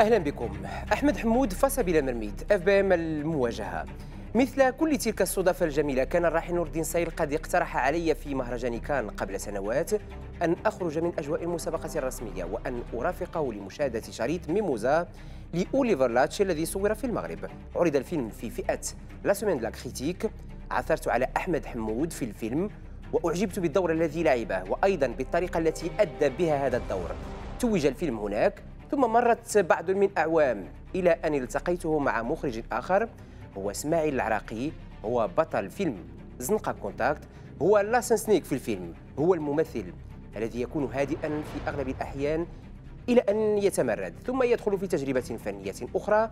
اهلا بكم احمد حمود بلا مرميد اف بي ام المواجهه مثل كل تلك الصدف الجميله كان الراحل نور الدين سيل قد اقترح علي في مهرجان كان قبل سنوات ان اخرج من اجواء المسابقه الرسميه وان ارافقه لمشاهده شريط ميموزا لاوليفر لاتش الذي صور في المغرب عرض الفيلم في فئه لا سومين لا كريتيك عثرت على احمد حمود في الفيلم واعجبت بالدور الذي لعبه وايضا بالطريقه التي ادى بها هذا الدور توج الفيلم هناك ثم مرت بعد من أعوام إلى أن التقيته مع مخرج آخر هو إسماعيل العراقي هو بطل فيلم زنقة كونتاكت هو لاسن سنيك في الفيلم هو الممثل الذي يكون هادئا في أغلب الأحيان إلى أن يتمرد ثم يدخل في تجربة فنية أخرى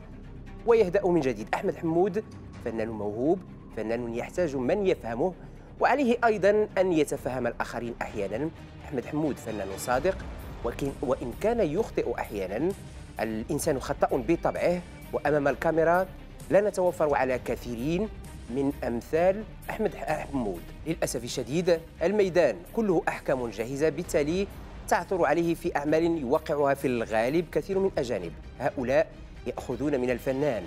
ويهدأ من جديد أحمد حمود فنان موهوب فنان يحتاج من يفهمه وعليه أيضا أن يتفهم الآخرين أحيانا أحمد حمود فنان صادق ولكن وإن كان يخطئ أحيانا الإنسان خطأ بطبعه وأمام الكاميرا لا نتوفر على كثيرين من أمثال أحمد حمود للأسف الشديد الميدان كله أحكام جاهزة بالتالي تعثر عليه في أعمال يوقعها في الغالب كثير من أجانب هؤلاء يأخذون من الفنان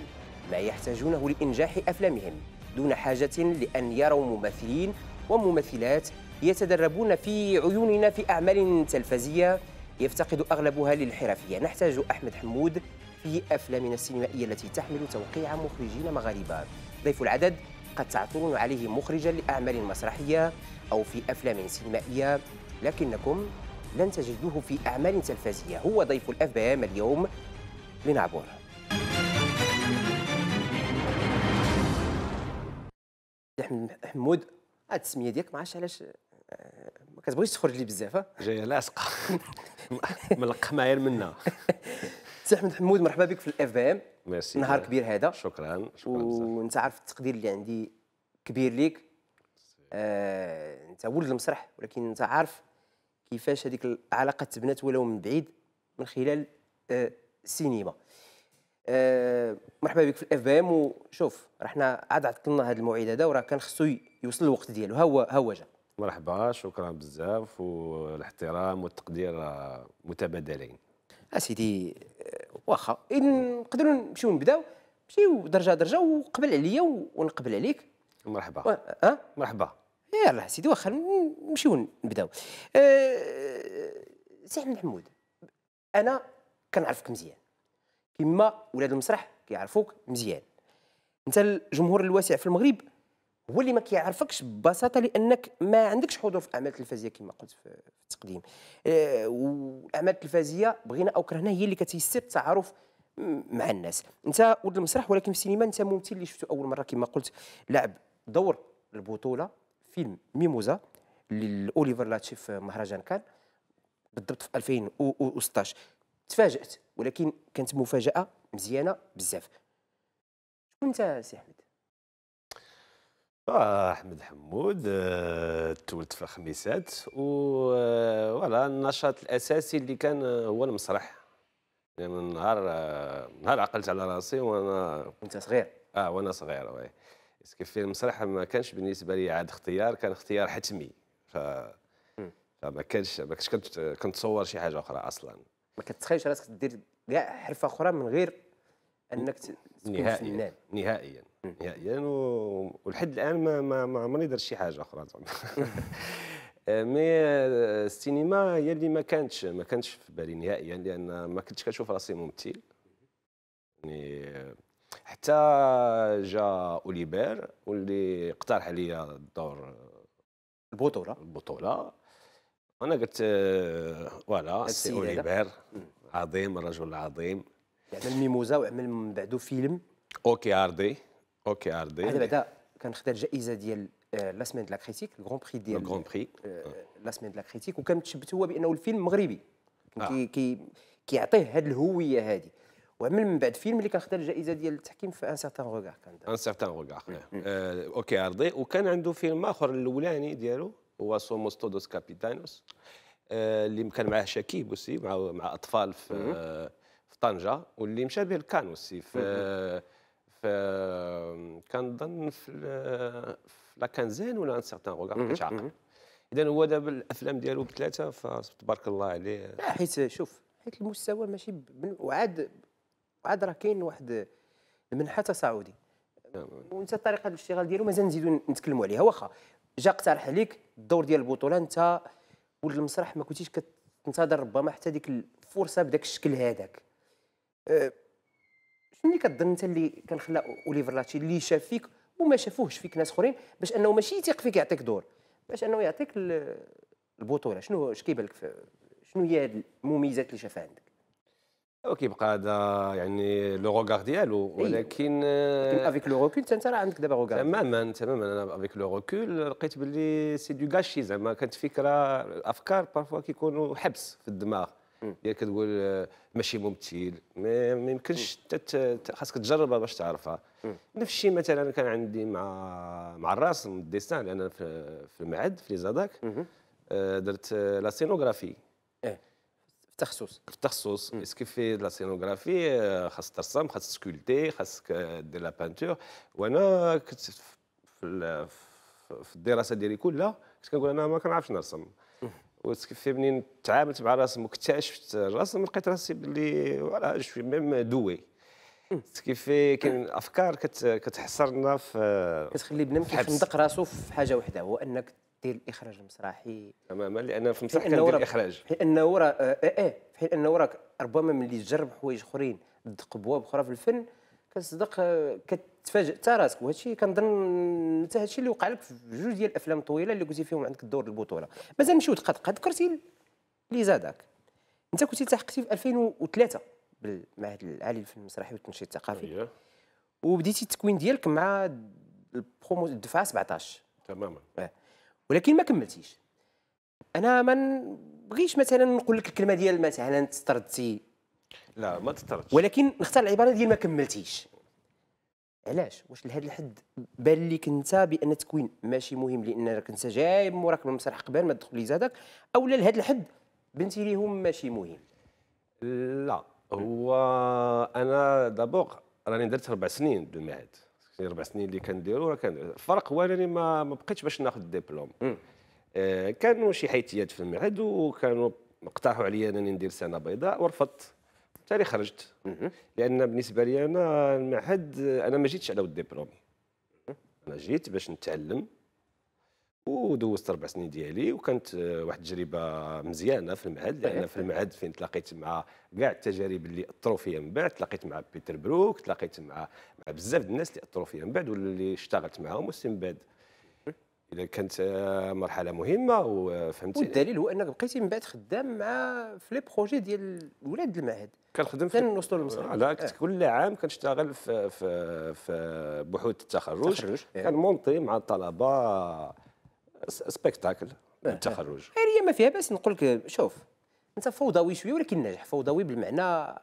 ما يحتاجونه لإنجاح أفلامهم دون حاجة لأن يروا ممثلين وممثلات يتدربون في عيوننا في أعمال تلفزية يفتقد أغلبها للحرفية نحتاج أحمد حمود في أفلامنا السينمائية التي تحمل توقيع مخرجين مغاربة ضيف العدد قد تعثرون عليه مخرجا لأعمال مسرحية أو في أفلام سينمائية لكنكم لن تجدوه في أعمال تلفزية هو ضيف الأف بي ام اليوم لنعبر حمود التسميه ديالك ما عرفتش علاش آه، كتبغيش تخرج لي بزاف جايه لاصقه معايا منها سي احمد حمود مرحبا بك في الاف بي ام ميرسي نهار كبير هذا شكرا شكرا بزاف وانت عارف التقدير اللي عندي كبير ليك آه، انت ولد المسرح ولكن انت عارف كيفاش هذيك العلاقه تبنات ولو من بعيد من خلال آه، السينما آه، مرحبا بك في الاف بي ام وشوف راه حنا عاد عطلنا هذا الموعد هذا وراه كان خصو يوصل الوقت ديالو ها هو ها هو جا مرحبا شكرا بزاف والاحترام والتقدير متبادلين اسيدي واخا نقدروا نمشيو نبداو نمشيو درجه درجه وقبل عليا ونقبل عليك مرحبا و... أه؟ مرحبا يلا سيدي واخا نمشيو نبداو أه... سي احمد محمود انا كنعرفك مزيان كما ولاد المسرح كيعرفوك مزيان انت الجمهور الواسع في المغرب هو اللي ما كيعرفكش ببساطه لانك ما عندكش حضور في الاعمال التلفزيونيه كما قلت في التقديم آه، والاعمال التلفزيونيه بغينا او كرهنا هي اللي كتيسر التعارف مع الناس انت ولد المسرح ولكن في السينما انت ممثل اللي شفته اول مره كما قلت لعب دور البطوله فيلم ميموزا لاوليفر لاتشي في مهرجان كان بالضبط في 2016 تفاجات ولكن كانت مفاجاه مزيانه بزاف وانت سي احمد احمد حمود آه، تولد في الخميسات و فوالا آه، النشاط الاساسي اللي كان آه، هو المسرح يعني من نهار نهار عقلت على راسي وانا وانت صغير اه وانا صغير وي في المسرح ما كانش بالنسبه لي عاد اختيار كان اختيار حتمي ف فما كانش ما كنتش كنت كنتصور شي حاجه اخرى اصلا ما كتخيلش راسك دير كاع حرفه اخرى من غير انك تكون نهائيا فنان نهائيا يعني ولحد الان ما ما, ما عمرني درت شي حاجه اخرى آه، مي آه، السينما هي اللي ما كانتش ما كانتش في بالي نهائيا لان ما كنتش كنشوف راسي ممثل يعني آه، حتى جا اوليبير واللي اقترح عليا الدور البطوله البطوله انا قلت فوالا سي اوليبير عظيم الرجل العظيم يعمل ميموزا ويعمل من بعده فيلم اوكي ارضي اوكي عرضي هذا بعدا كنخدا الجائزه ديال لا سمين دو لا كريتيك الكرون بري ديال الكرون بري لا سمين دو لا كريتيك وكان تشبت هو بانه الفيلم مغربي كي كي كيعطيه هذه الهويه هذه وعمل من بعد فيلم اللي كان خدا الجائزه ديال التحكيم في ان سارتان روغار كان ان سارتان روغار اوكي عرضي وكان عنده فيلم اخر الاولاني ديالو هو سوموس تودوس كابيتانوس اللي كان معاه شكيب وسي مع مع اطفال في في طنجه واللي مشى به لكان في في كنظن في, لا كانزين ولا ان سارتان روغار مش عاقل اذا هو دابا الافلام ديالو بثلاثه فتبارك الله عليه لا حيت شوف حيت المستوى ماشي وعاد وعاد راه كاين واحد المنحه تصاعدي نعم. وانت ديال الاشتغال ديالو مازال نزيدو نتكلموا عليها واخا جا اقترح عليك الدور ديال البطوله انت ولد المسرح ما كنتيش كتنتظر ربما حتى ديك الفرصه بداك الشكل هذاك أه شنو اللي كظن انت اللي كنخلى اوليفر لاتشي اللي شاف فيك وما شافوهش فيك ناس اخرين باش انه ماشي يثيق فيك يعطيك دور باش انه يعطيك البطوله شنو اش كيبان لك شنو هي المميزات اللي شافها عندك كيبقى هذا يعني لو روغار ديالو ولكن افيك لو روكول انت راه عندك دابا روغار تماما تماما انا افيك لو روكول لقيت باللي سي دو غاشي زعما كانت فكره الافكار بارفوا كيكونوا حبس في الدماغ ديال كتقول آه، ماشي ممثل ما يمكنش خاصك تجربها باش تعرفها نفس الشيء مثلا كان عندي مع مع الراس الديسان لان في, في المعهد في ليزاداك آه، درت آه، لا سينوغرافي التخصص إيه. في التخصص اسكي في لا سينوغرافي خاص ترسم خاص تسكولتي خاصك دير لا بانتور وانا كنت في, في الدراسه ديالي كلها كنت كنقول انا ما كنعرفش نرسم وفي منين تعاملت مع الرسم واكتشفت الرسم لقيت راسي باللي ولا شوي ميم دوي كيفي كاين افكار كتحصرنا في كتخلي بنادم كيفندق راسو في حاجه وحده هو انك دير الاخراج المسرحي تماما لان في المسرح كندير الاخراج حيت انه راه آه،, اه اه في حين انه راك ربما ملي تجرب حوايج اخرين دق بواب اخرى في الفن كتصدق آه، كت تفاجئ انت راسك وهادشي كنظن انت هادشي اللي وقع لك في جوج ديال الافلام الطويله اللي قلتي فيهم عندك الدور البطوله مازال نمشيو دقه دقه ذكرتي اللي زادك انت كنتي التحقتي في 2003 بالمعهد العالي للفن المسرحي والتنشيط الثقافي أيوه. وبديتي التكوين ديالك مع البرومو الدفعه 17 تماما أه. ولكن ما كملتيش انا ما بغيتش مثلا نقول لك الكلمه ديال مثلا تطردتي لا ما تطردتش ولكن نختار العباره ديال ما كملتيش علاش واش لهذا الحد بان لك انت بان التكوين ماشي مهم لان راك انت جاي موراك من المسرح قبل ما تدخل لزادك او لا لهذا الحد بنتي ليهم ماشي مهم لا هو انا دابوغ راني درت اربع سنين بالمعهد اربع سنين اللي كنديرو راه كان الفرق هو انني ما بقيتش باش ناخذ الدبلوم آه، كانوا شي حيتيات في المعهد وكانوا اقترحوا عليا انني ندير سنه بيضاء ورفضت بالتالي خرجت لان بالنسبه لي انا المعهد انا ما جيتش على ود ديبلوم انا جيت باش نتعلم ودوزت اربع سنين ديالي وكانت واحد التجربه مزيانه في المعهد لان في المعهد فين تلاقيت مع كاع التجارب اللي اثروا فيا من بعد تلاقيت مع بيتر بروك تلاقيت مع مع بزاف الناس اللي اثروا فيا من بعد واللي اشتغلت معاهم ومن بعد اذا كانت آه، مرحله مهمه وفهمتي آه، والدليل هو انك بقيتي من بعد خدام مع في لي بروجي ديال ولاد المعهد كنخدم في نوصلوا للمسرح لا كنت آه. كل عام كنشتغل في في في بحوث التخرج, التخرج. كنمونطي مع الطلبه سبيكتاكل التخرج هي ما فيها باس نقول لك شوف انت فوضوي شويه ولكن ناجح فوضوي بالمعنى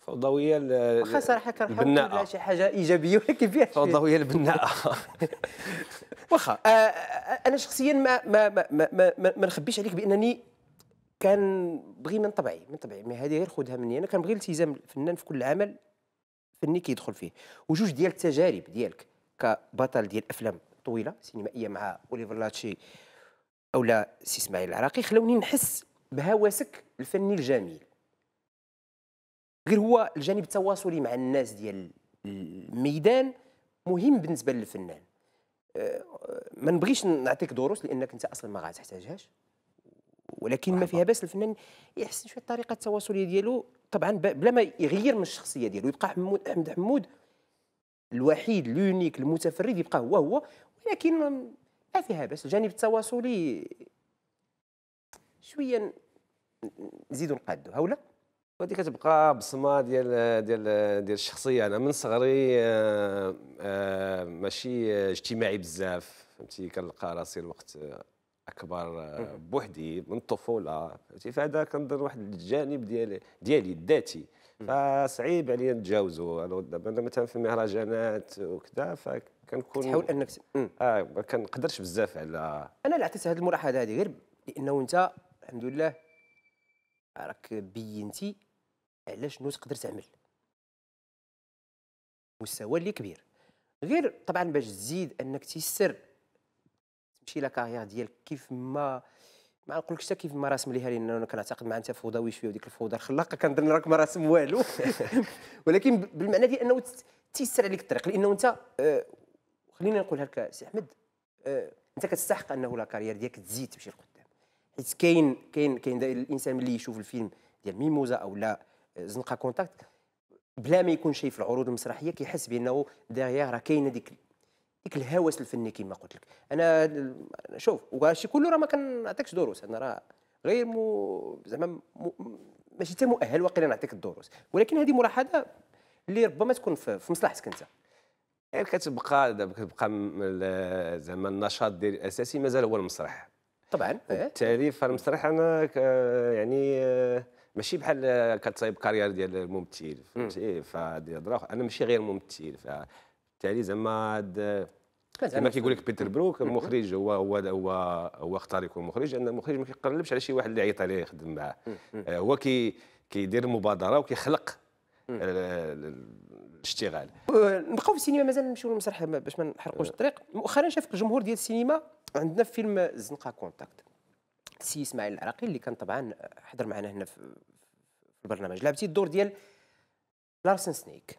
فوضويه واخا صراحه كنحاول شي حاجه ايجابيه ولكن فيها فوضويه البناءه واخا آه، آه، آه، انا شخصيا ما ما ما ما, ما, ما نخبيش عليك بانني كان بغي من طبعي من طبعي ما هذه غير خدها مني انا كنبغي التزام الفنان في كل عمل فني كيدخل فيه وجوج ديال التجارب ديالك كبطل ديال افلام طويله سينمائيه مع اوليفر لاتشي او لا سي اسماعيل العراقي خلوني نحس بهوسك الفني الجميل غير هو الجانب التواصلي مع الناس ديال الميدان مهم بالنسبه للفنان ما نبغيش نعطيك دروس لانك انت اصلا ما غاتحتاجهاش ولكن ما فيها باس الفنان يحسن شويه الطريقه التواصليه ديالو طبعا بلا ما يغير من الشخصيه ديالو يبقى حمود احمد حمود الوحيد لونيك المتفرد يبقى هو هو ولكن ما فيها باس الجانب التواصلي شويه نزيدو نقادو هاولا ودي كتبقى بصمه ديال ديال ديال الشخصيه انا من صغري آه، آه، ماشي اجتماعي بزاف فهمتي كنلقى راسي الوقت اكبر آه، بوحدي من الطفوله فهمتي فهذا كنظن واحد الجانب ديالي ديالي الذاتي فصعيب عليا نتجاوزو دابا انا مثلا في المهرجانات وكذا فكنكون تحاول انك اه ما كنقدرش بزاف على انا اللي عطيت هذه الملاحظه هذه غير لانه انت الحمد لله راك بينتي على شنو تقدر تعمل مستوى اللي كبير غير طبعا باش تزيد انك تيسر تمشي لاكارير ديالك كيف ما ما نقولكش حتى كيف ما راسم ليها لان انا كنعتقد مع انت فوضوي شويه وديك الفوضى الخلاقه كنظن راك ما راسم والو ولكن بالمعنى ديال انه تيسر عليك الطريق لانه انت آه، خلينا نقولها لك سي احمد آه، انت كتستحق انه لا كارير ديالك تزيد تمشي لقدام حيت كاين كاين كاين الانسان ملي يشوف الفيلم ديال ميموزا او لا زنقه كونتاكت بلا ما يكون شايف العروض المسرحيه كيحس بانه داغيغ راه كاينه ديك ديك الهوس الفني كما قلت لك انا شوف وهادشي كله راه ما كنعطيكش دروس انا راه غير مو زعما ماشي حتى مؤهل واقيلا نعطيك الدروس ولكن هذه ملاحظه اللي ربما تكون في, مصلحتك انت يعني كتبقى دابا كتبقى زعما النشاط ديال الاساسي مازال هو المسرح طبعا إيه. بالتالي فالمسرح انا يعني ماشي بحال كتصايب كارير ديال الممثل فهمتي إيه، فهذه هضره انا ماشي غير ممثل فبالتالي زعما هاد كما كيقول لك بيتر بروك المخرج هو هو هو هو اختار يكون مخرج لان المخرج ما كيقلبش على شي واحد اللي عيط عليه يخدم معاه آه، هو كي كيدير المبادره وكيخلق آه، الاشتغال نبقاو في السينما مازال نمشيو للمسرح باش ما نحرقوش آه. الطريق مؤخرا شافك الجمهور ديال السينما عندنا فيلم الزنقه كونتاكت السي اسماعيل العراقي اللي كان طبعا آه، حضر معنا هنا في البرنامج لعبتي الدور ديال لارسن سنيك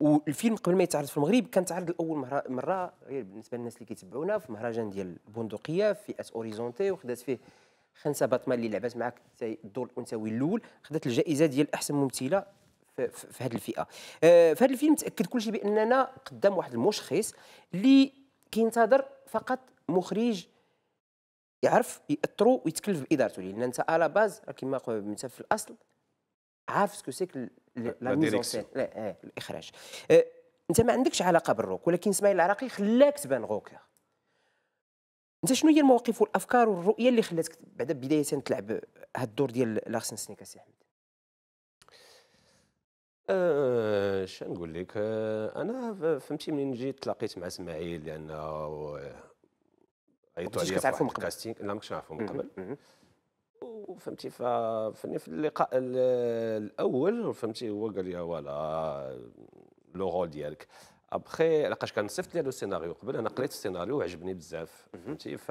والفيلم قبل ما يتعرض في المغرب كان تعرض لاول مره غير بالنسبه للناس اللي كيتبعونا في مهرجان ديال البندقيه في اس اوريزونتي وخدات فيه خنسه باطمه اللي لعبات معك الدور الانثوي الاول خدات الجائزه ديال احسن ممثله في, هذه الفئه آه، في هذا الفيلم تاكد كل شيء باننا قدام واحد المشخص اللي كينتظر فقط مخرج يعرف ياثروا ويتكلف بادارته لان انت على باز كما انت في الاصل عارف سكو سيك لا ميزونسين آه، الاخراج آه، انت ما عندكش علاقه بالروك ولكن اسماعيل العراقي خلاك تبان غوكر انت شنو هي المواقف والافكار والرؤيه اللي خلاتك بعد بدايه تلعب هذا الدور ديال لارسن سنيكا سي احمد آه، شنو أه نقول لك انا فهمتي منين جيت تلاقيت مع اسماعيل لانه عيطوا عليا في الكاستينغ لا ما كنتش نعرفهم من قبل وفهمتي ففني في اللقاء الاول فهمتي هو قال لي فوالا لو رول ديالك ابخي لقاش كان صيفط لي السيناريو قبل انا قريت السيناريو وعجبني بزاف فهمتي ف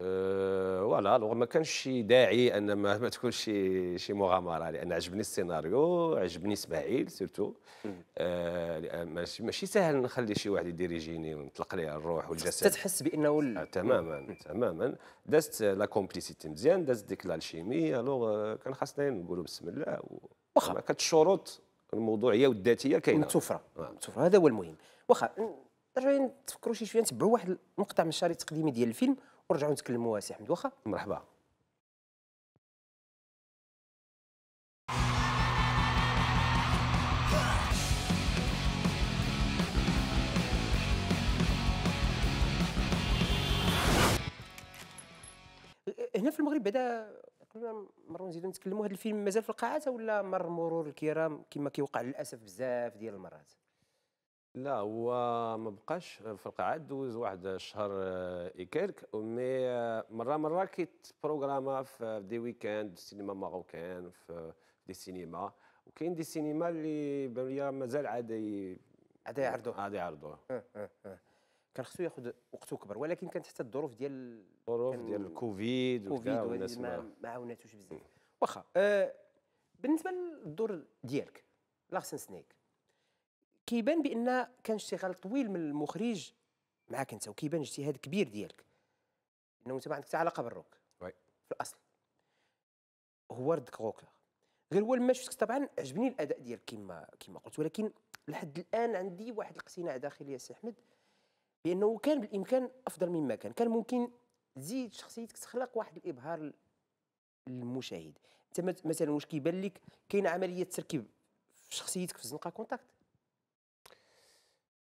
أه، فوالا أه ما كانش شي داعي ان ما, ما تكونش شي شي مغامره لان عجبني السيناريو عجبني اسماعيل سيرتو آه ماشي ماشي سهل نخلي شي واحد يديريجيني ونطلق ليه الروح والجسد تتحس بانه ال... آه، تماما تماما دازت لا كومبليسيتي مزيان دازت ديك الالشيمي الوغ آه، كان خاصني نقولوا بسم الله واخا كانت الشروط الموضوعيه والذاتيه كاينه متوفره متوفره هذا هو المهم واخا رجعوا نتفكروا شي شويه نتبعوا واحد المقطع من الشريط التقديمي ديال الفيلم ورجعوا نتكلموا سي حمد واخا مرحبا هنا في المغرب بعدا تقريبا مره نزيدو نتكلموا هذا الفيلم مازال في القاعات ولا مر مرور الكرام كما كيوقع للاسف بزاف ديال المرات لا هو ما بقاش في القاعه دوز واحد الشهر ايكيرك آه، مي آه، مره مره كيت بروغراما في دي ويكاند سينما ماروكان في دي سينما وكاين دي سينما اللي بالي مازال عاد عادي يعرضوه عادي يعرضوه آه، كان خصو ياخذ وقته اكبر ولكن كانت حتى الظروف ديال الظروف ديال الكوفيد والناس ما عاوناتوش بزاف واخا بالنسبه للدور ديالك لاغسن سنيك كيبان بان كان اشتغال طويل من المخرج معاك انت وكيبان اجتهاد كبير ديالك انه انت ما عندك حتى علاقه بالروك وي. في الاصل هو ردك غوكر غير هو لما شفتك طبعا عجبني الاداء ديالك كما كما قلت ولكن لحد الان عندي واحد الاقتناع داخلي يا سي احمد بانه كان بالامكان افضل مما كان كان ممكن تزيد شخصيتك تخلق واحد الابهار للمشاهد انت مثلا واش كيبان لك كاين عمليه تركيب في شخصيتك في الزنقه كونتاكت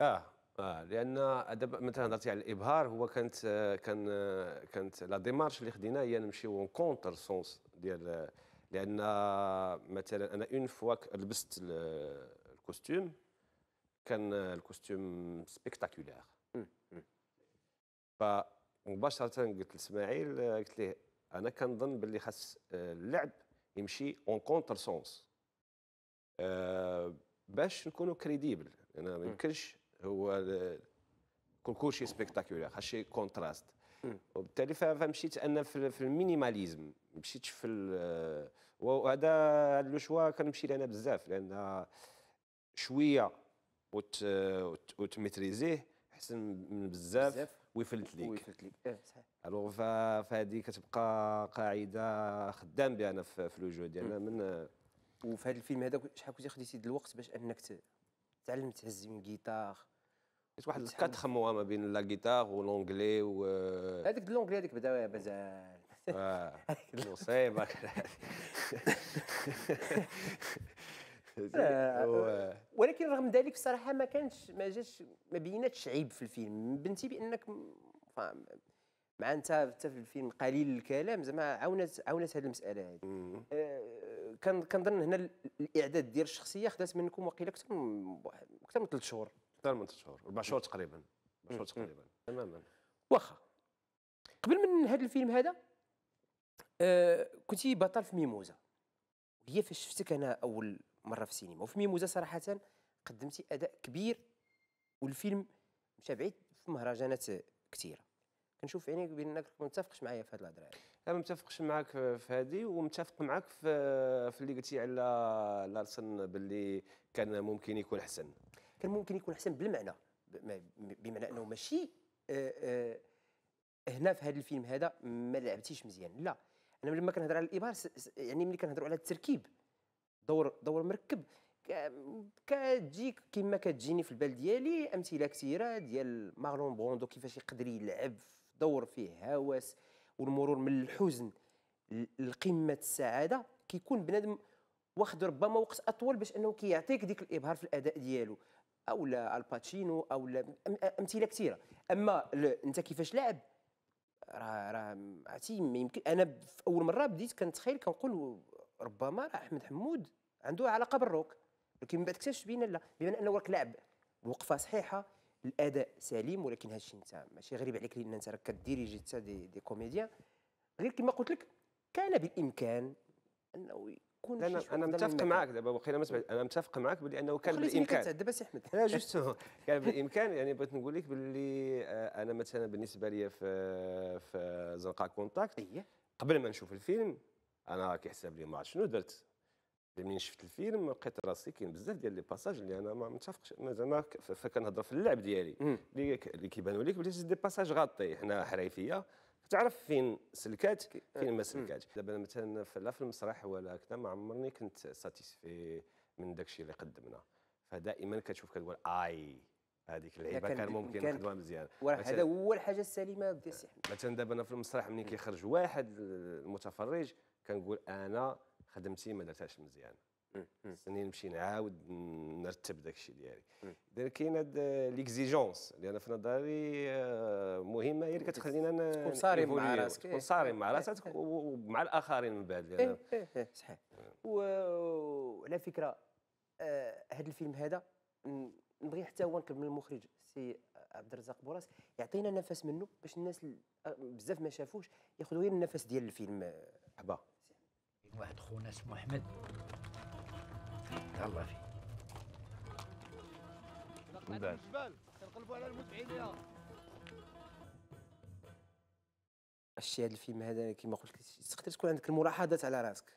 اه اه لان دابا مثلا هضرتي على الابهار هو كانت آه كان آه كانت لا ديمارش اللي خديناها هي نمشيو كونتر سونس ديال لان مثلا انا اون فوا لبست الكوستيم كان الكوستيم سبيكتاكولير فمباشره قلت لاسماعيل قلت ليه انا كنظن باللي خاص آه، اللعب يمشي اون كونتر سونس باش نكونوا كريديبل انا ما يمكنش هو كلشي سبيكتاكولار هادشي كونتراست وبالتالي فمشيت انا في المينيماليزم مشيت في وهذا لو شوا كنمشي لنا بزاف لان شويه وت وتميتريزيه احسن من بزاف ويفلت ليك ويفلت ليك اه صحيح الوغ فهذه كتبقى قاعده خدام بها انا في لو جو ديالنا من وفي هذا الفيلم هذا شحال كنتي خديتي الوقت باش انك تعلمت تهزم جيتار كانت واحد الكاتخ موا ما بين لا جيتار ولونجلي و هذيك لونجلي هذيك بدا مازال اه مصيبه آه، ولكن رغم ذلك الصراحه ما كانش ما جاش ما بيناتش عيب في الفيلم بنتي بانك فاهم مع انت في الفيلم قليل الكلام زعما عاونت عاونت هذه المساله هذه كنظن هنا الاعداد ديال الشخصيه خدات منكم وقيله اكثر من اكثر من ثلاث شهور اكثر من ثلاث شهور اربع شهور تقريبا اربع شهور تقريبا تماما واخا قبل من هذا الفيلم هذا آه كنتي بطل في ميموزا هي فاش شفتك انا اول مره في السينما وفي ميموزا صراحه قدمتي اداء كبير والفيلم مشى بعيد في مهرجانات كثيره كنشوف عينيك بانك ما متفقش معايا في هذه الهضره انا متفقش معاك في هذه ومتفق معاك في في اللي قلتي على لارسن باللي كان ممكن يكون احسن كان ممكن يكون احسن بالمعنى بمعنى انه ماشي أه أه هنا في هذا الفيلم هذا ما لعبتيش مزيان لا انا لما كنهضر على الابار يعني ملي كنهضروا على التركيب دور دور مركب كتجيك كما كتجيني في البال ديالي امثله كثيره ديال مارلون بروندو كيفاش يقدر يلعب دور فيه هوس والمرور من الحزن لقمه السعاده كيكون بنادم واخد ربما وقت اطول باش انه كيعطيك ديك الابهار في الاداء ديالو او لا الباتشينو او لا امثله كثيره اما انت كيفاش لعب راه راه عرفتي ما يمكن انا في اول مره بديت كنتخيل كنقول ربما راه احمد حمود عنده علاقه بالروك ولكن من بعد اكتشفت بان لا بما انه راك لاعب بوقفه صحيحه الاداء سليم ولكن هادشي انت ماشي غريب عليك لان انت راك كديريجي حتى دي, دي كوميديان غير كما قلت لك كان بالامكان انه يكون انا انا متفق معك دابا وقيلا ما سمعت انا متفق معك بلي انه كان بالامكان دابا سي احمد لا جوست كان بالامكان يعني بغيت نقول لك باللي آه، انا مثلا بالنسبه لي في في زنقه كونتاكت إيه. قبل ما نشوف الفيلم انا كيحسب لي ما شنو درت منين شفت الفيلم لقيت راسي كاين بزاف ديال لي باساج اللي انا ما متفقش زعما فكنهضر في اللعب ديالي اللي كيبانوا لك بلي دي باساج غاطي حنا حريفيه تعرف فين سلكات آه. فين ما سلكاتش دابا مثلا لا في المسرح ولا كذا ما عمرني كنت ساتيسفي من داكشي اللي قدمنا فدائما كتشوف كتقول اي هذيك اللعيبه كان ممكن نخدمها مزيان هذا هو الحاجه السليمه ديال مثلا دابا انا في المسرح ملي كيخرج واحد المتفرج كنقول انا خدمتي ما درتهاش مزيان سنين نمشي نعاود نرتب داك الشيء ديالي دابا كاين هاد ليكزيجونس اللي انا في نظري آه، مهمه هي اللي كتخلينا تكون صارم مع راسك إيه، تكون صارم مع إيه، راسك إيه. ومع الاخرين من بعد صحيح وعلى فكره هذا آه، الفيلم هذا نبغي حتى هو نطلب من المخرج سي آه، عبد الرزاق بوراس يعطينا نفس منه باش الناس بزاف ما شافوش ياخذوا غير النفس ديال الفيلم حبه واحد خونا اسمه احمد تهلا فيه من على الشيء هذا الفيلم هذا كما قلت لك تقدر تكون عندك الملاحظات على راسك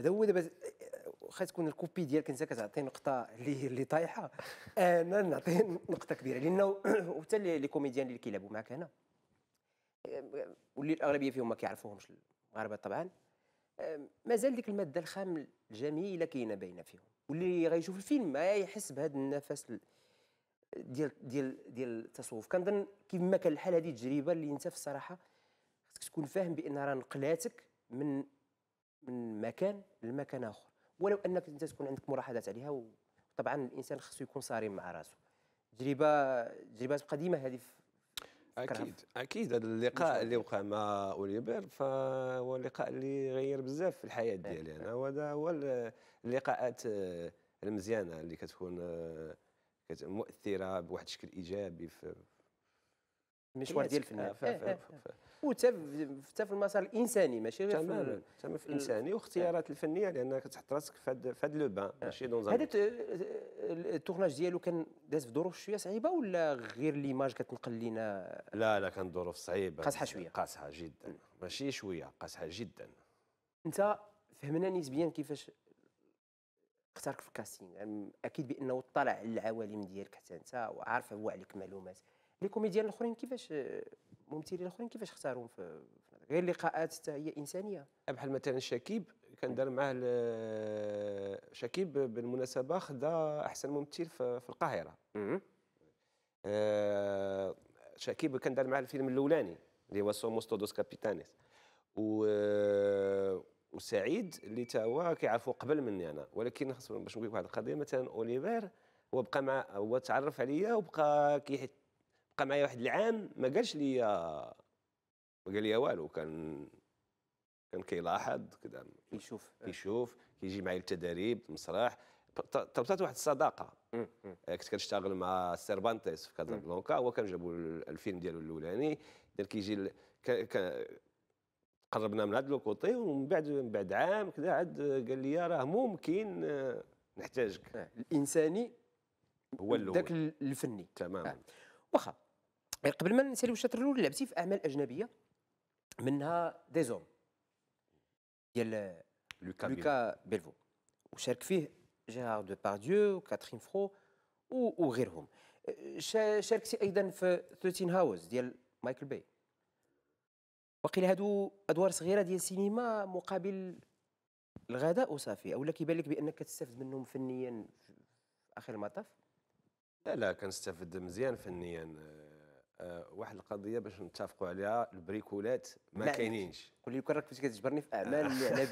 هذا هو دابا واخا تكون الكوبي ديالك انت كتعطي نقطه اللي اللي طايحه انا آه، نعطي نقطه كبيره لانه وحتى لي كوميديان اللي كيلعبوا معك هنا آه، واللي الاغلبيه فيهم ما كيعرفوهمش المغاربه طبعا مازال ديك الماده الخام الجميله كاينه باينه فيهم واللي غيشوف الفيلم ما يحس بهذا النفس ديال ديال ديال التصوف كنظن كما كان الحال هذه التجربه اللي انت في الصراحه خصك تكون فاهم بان راه نقلاتك من من مكان لمكان اخر ولو انك انت تكون عندك ملاحظات عليها وطبعا الانسان خصو يكون صارم مع راسه تجربه تجربه قديمه هذه اكيد اكيد هذا اللقاء اللي وقع مع اوليبر فهو اللقاء اللي غير بزاف في الحياه ديالي انا وهذا هو اللقاءات آه، المزيانه اللي كتكون آه، مؤثره بواحد الشكل ايجابي في المشوار ديال الفنان وحتى آه، آه، آه. حتى في المسار الانساني ماشي غير تماما تماما في الانساني واختيارات الفنيه لانك كتحط راسك في هذا في هذا لو بان ماشي دون هذا التورناج ديالو كان داز في ظروف شويه صعيبه ولا غير ليماج كتنقل لينا لا لا كان ظروف صعيبه قاصحه شويه قاصحه جدا ماشي شويه قاصحه جدا انت فهمنا نسبيا كيفاش اختارك في الكاستينغ يعني اكيد بانه اطلع على العوالم ديالك حتى انت وعارف هو عليك معلومات لي كوميديان الاخرين كيفاش الممثلين آه، الاخرين كيفاش اختاروا في غير لقاءات حتى هي انسانيه بحال مثلا شكيب كان دار معاه آه، شكيب بالمناسبه خدا احسن ممثل في القاهره آه شكيب كان دار معاه الفيلم الاولاني اللي هو سوموس تودوس كابيتانيس و آه، وسعيد اللي تا هو كيعرفوا قبل مني انا ولكن خاص باش نقول واحد القضيه مثلا اوليفير هو بقى مع هو تعرف عليا وبقى كيحت بقى معايا واحد العام ما قالش لي ما قال لي والو كان كان كيلاحظ كذا كيشوف كيشوف آه. كيجي معايا للتدريب المسرح تربطات واحد الصداقه آه، كنت كنشتغل مع سيربانتيس في كازابلانكا هو كان جابوا الفيلم ديالو الاولاني دار كيجي قربنا من هذا لوكوطي ومن بعد من بعد عام كذا عاد قال لي راه ممكن آه، نحتاجك الانساني هو الاول ذاك الفني تماما آه. واخا قبل ما نسالي الشطر الاول لعبتي في اعمال اجنبيه منها دي زوم ديال لوكا, لوكا بيلفو وشارك فيه جيرار دو بارديو وكاترين فرو وغيرهم شاركتي ايضا في 13 هاوس ديال مايكل باي وقيل هادو ادوار صغيره ديال السينما مقابل الغداء وصافي اولا كيبان لك بانك كتستافد منهم فنيا في اخر المطاف لا لا كنستافد مزيان فنيا آه، آه، واحد القضيه باش نتفقوا عليها البريكولات ما كاينينش قولي لي راك كتجبرني في اعمال اللي على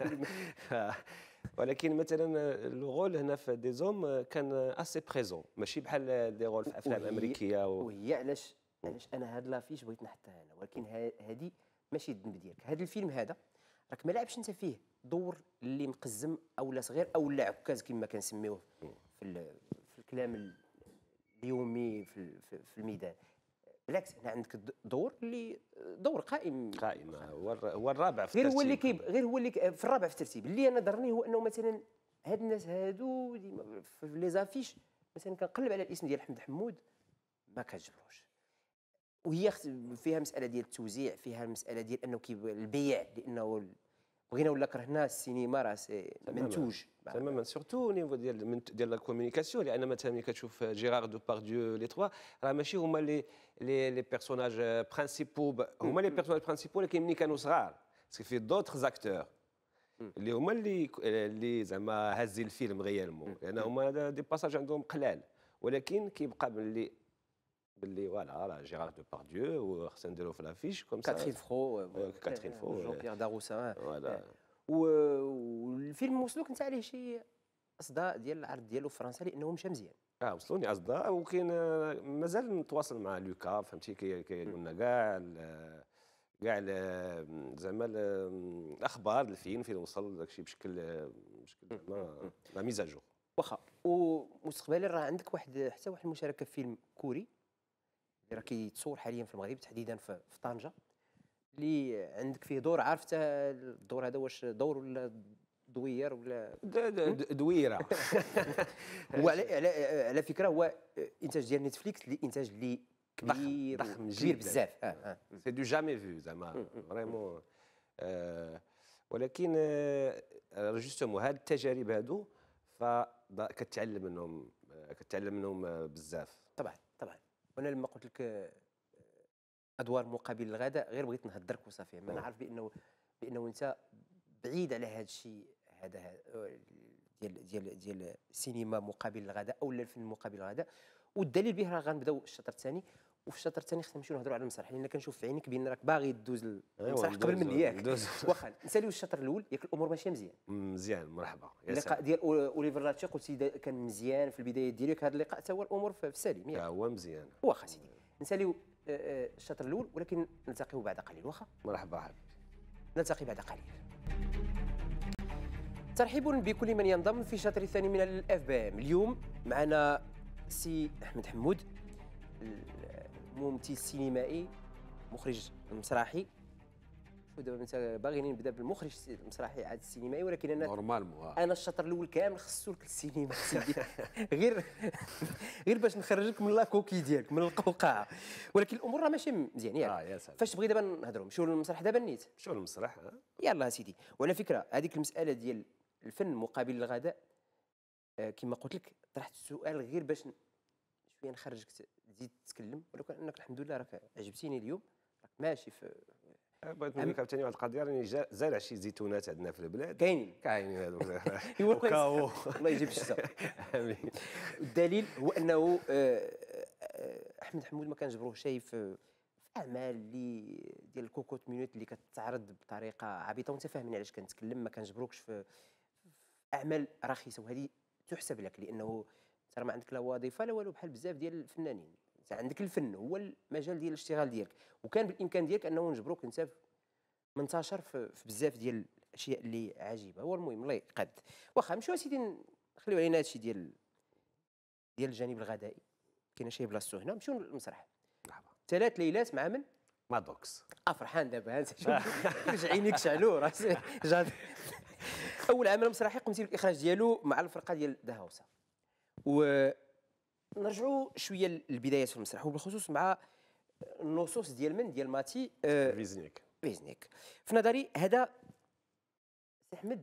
بالي ولكن مثلا الغول هنا في دي زوم كان اسي بريزون ماشي بحال دي غول في افلام امريكيه و... وهي علاش علاش انا هاد لافيش بغيت نحطها هنا ولكن هادي ماشي الذنب ديالك هاد الفيلم هذا راك ما لعبش انت فيه دور اللي مقزم او لا صغير او لا عكاز كما كنسميوه في, في الكلام اليومي في, في الميدان بالعكس هنا عندك دور اللي دور قائم قائم هو الرابع في غير هو اللي كيب غير هو اللي في الرابع في الترتيب اللي انا ضرني هو انه مثلا هاد الناس هادو في لي زافيش مثلا كنقلب على الاسم ديال حمد حمود ما كتجبروش وهي فيها مساله ديال التوزيع فيها المساله ديال انه كيب البيع لانه بغينا ولا كرهنا السينما راه سي منتوج تماما سورتو نيفو ديال ديال لا كومونيكاسيون لان مثلا ملي كتشوف جيرار دو بارديو لي تروا راه ماشي هما لي لي لي بيرسوناج برينسيبو هما لي بيرسوناج برينسيبو اللي كاينين كانوا صغار سكو في دوطخ زاكتور اللي هما اللي اللي زعما هازين الفيلم غيالمون لان هما دي باساج عندهم قلال ولكن كيبقى باللي اللي فوالا راه جيرار دوبارديو وخصنا نديرو في لافيش كوم سا كاترين فرو كاترين فرو جون بيير داروسان فوالا والفيلم وصلوك انت عليه شي اصداء ديال العرض ديالو في فرنسا لانه مشى مزيان اه وصلوني اصداء وكاين مازال نتواصل مع لوكا فهمتي كيقول لنا كاع كاع زعما الاخبار الفيلم فين وصل داكشي بشكل بشكل زعما لا ميزاجور واخا ومستقبلا راه عندك واحد حتى واحد المشاركه في فيلم كوري اللي راه كيتصور حاليا في المغرب تحديدا في طنجه اللي عندك فيه دور عارف الدور هذا واش دور ولا دوير ولا دويره وعلى على, على فكره هو انتاج ديال نتفليكس اللي انتاج اللي كبير ضخم كبير بزاف سي دو جامي فيو زعما فريمون آه، ولكن جوستومون آه، آه، هاد التجارب هادو فكتعلم منهم كتعلم منهم بزاف طبعا وانا لما قلت لك ادوار مقابل الغداء غير بغيت نهدرك وصافي ما نعرف بانه بانه انت بعيد على هذا الشيء هذا ديال ديال ديال السينما مقابل الغداء او الفن مقابل الغداء والدليل به راه غنبداو الشطر الثاني وفي الشطر الثاني خصنا نمشيو نهضروا على المسرح لان كنشوف في عينيك بان راك باغي دوز المسرح قبل مني ياك واخا نساليو الشطر الاول ياك الامور ماشيه مزيان مزيان مرحبا اللقاء ديال اوليفر لاتشي قلتي كان مزيان في البدايه ديالك هذا اللقاء حتى هو الامور في السليم ياك هو مزيان واخا سيدي نساليو آه، آه، الشطر الاول ولكن نلتقيو بعد قليل واخا مرحبا حبيبي نلتقي بعد قليل ترحيب بكل من ينضم في الشطر الثاني من الاف بي ام اليوم معنا سي احمد حمود ممثل سينمائي مخرج مسرحي ودابا انت باغي نبدا بالمخرج المسرحي عاد السينمائي ولكن انا نورمالمون آه. انا الشطر الاول كامل خصو لك السينما سيدي غير غير باش نخرجك من لاكوكي ديالك من القوقعه ولكن الامور راه ماشي مزيان ياك آه، فاش تبغي دابا نهضروا نمشيو للمسرح دابا نيت نمشيو للمسرح آه. يلا سيدي وعلى فكره هذيك المساله ديال الفن مقابل الغداء كما قلت لك طرحت السؤال غير باش شويه نخرجك تزيد تتكلم ولو كان انك الحمد لله راك عجبتيني اليوم راك ماشي في بغيت نقول لك عاوتاني واحد القضيه راني زارع شي زيتونات عندنا في البلاد كاينين كاينين هذوك الله يجيب الشتاء امين الدليل هو انه آه، آه، احمد حمود ما كنجبروه شيء في اعمال اللي ديال الكوكوت مينوت اللي كتعرض بطريقه عبيطه وانت فاهمني علاش كنتكلم ما كنجبروكش في اعمال رخيصه وهذه تحسب لك لانه ترى ما عندك لا وظيفه لا والو بحال بزاف ديال الفنانين انت عندك الفن هو المجال ديال الاشتغال ديالك وكان بالامكان ديالك انه نجبروك انت منتشر في, بزاف ديال الاشياء اللي عجيبه هو المهم الله يقاد واخا نمشيو اسيدي نخليو علينا هادشي ديال ديال الجانب الغذائي كاين شي بلاصتو هنا نمشيو للمسرح ثلاث ليلات مع من مادوكس افرحان دابا انت عينيك شعلو راه اول عمل مسرحي قمتي بالاخراج ديالو مع الفرقه ديال دهاوسه و نرجعوا شويه للبدايه في المسرح وبالخصوص مع النصوص ديال من ديال ماتي آه، فيزنيك آه فيزنيك في نظري هذا احمد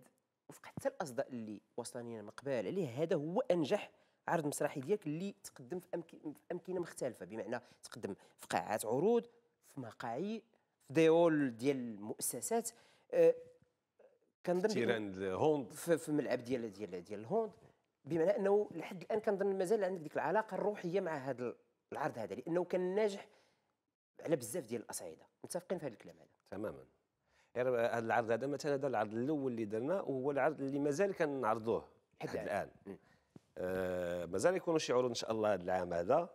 وفق حتى الاصداء اللي وصلني من قبل عليه هذا هو انجح عرض مسرحي ديالك اللي تقدم في, امكنه في امكنه مختلفه بمعنى تقدم في قاعات عروض في مقاعي في ديول ديال المؤسسات آه كنظن تيران الهوند في, في ملعب ديال ديال ديال الهوند بمعنى انه لحد الان كنظن مازال عندك ديك العلاقه الروحيه مع هذا العرض هذا لانه كان ناجح على بزاف ديال الاصعده متفقين في هذا الكلام هذا تماما يعني هذا العرض هذا مثلا هذا العرض الاول اللي درنا وهو العرض اللي مازال كنعرضوه لحد الان آه مازال يكونوا شي عروض ان شاء الله هذا العام هذا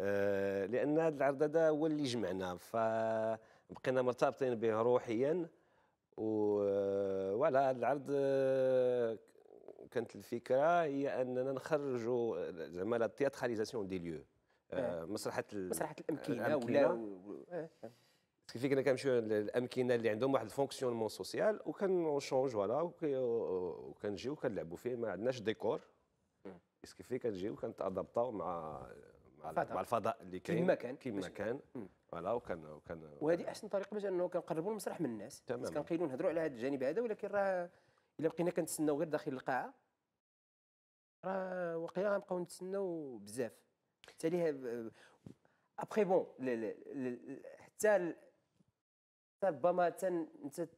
آه لان هذا العرض هذا هو اللي جمعنا فبقينا مرتبطين به روحيا و هذا آه، العرض آه، كانت الفكره هي اننا نخرجوا زعما لا تياتراليزاسيون دي ليو مسرحه آه، إيه. مسرحه الامكنه, الأمكنة ولا كيف كنا كنمشيو للامكنه اللي عندهم واحد الفونكسيونمون سوسيال شونج فوالا وكنجيو كنلعبوا فيه ما عندناش ديكور كيف كنجيو كنتادابطاو مع مع, مع الفضاء اللي كاين كما كان كما كان فوالا وكان وكان وهذه احسن طريقه باش انه كنقربوا المسرح من الناس كنقيلوا نهضروا على هذا الجانب هذا ولكن راه الا بقينا كنتسناو غير داخل القاعه راه واقيلا غنبقاو نتسناو بزاف تالي ابخي بون حتى حتى ربما حتى انت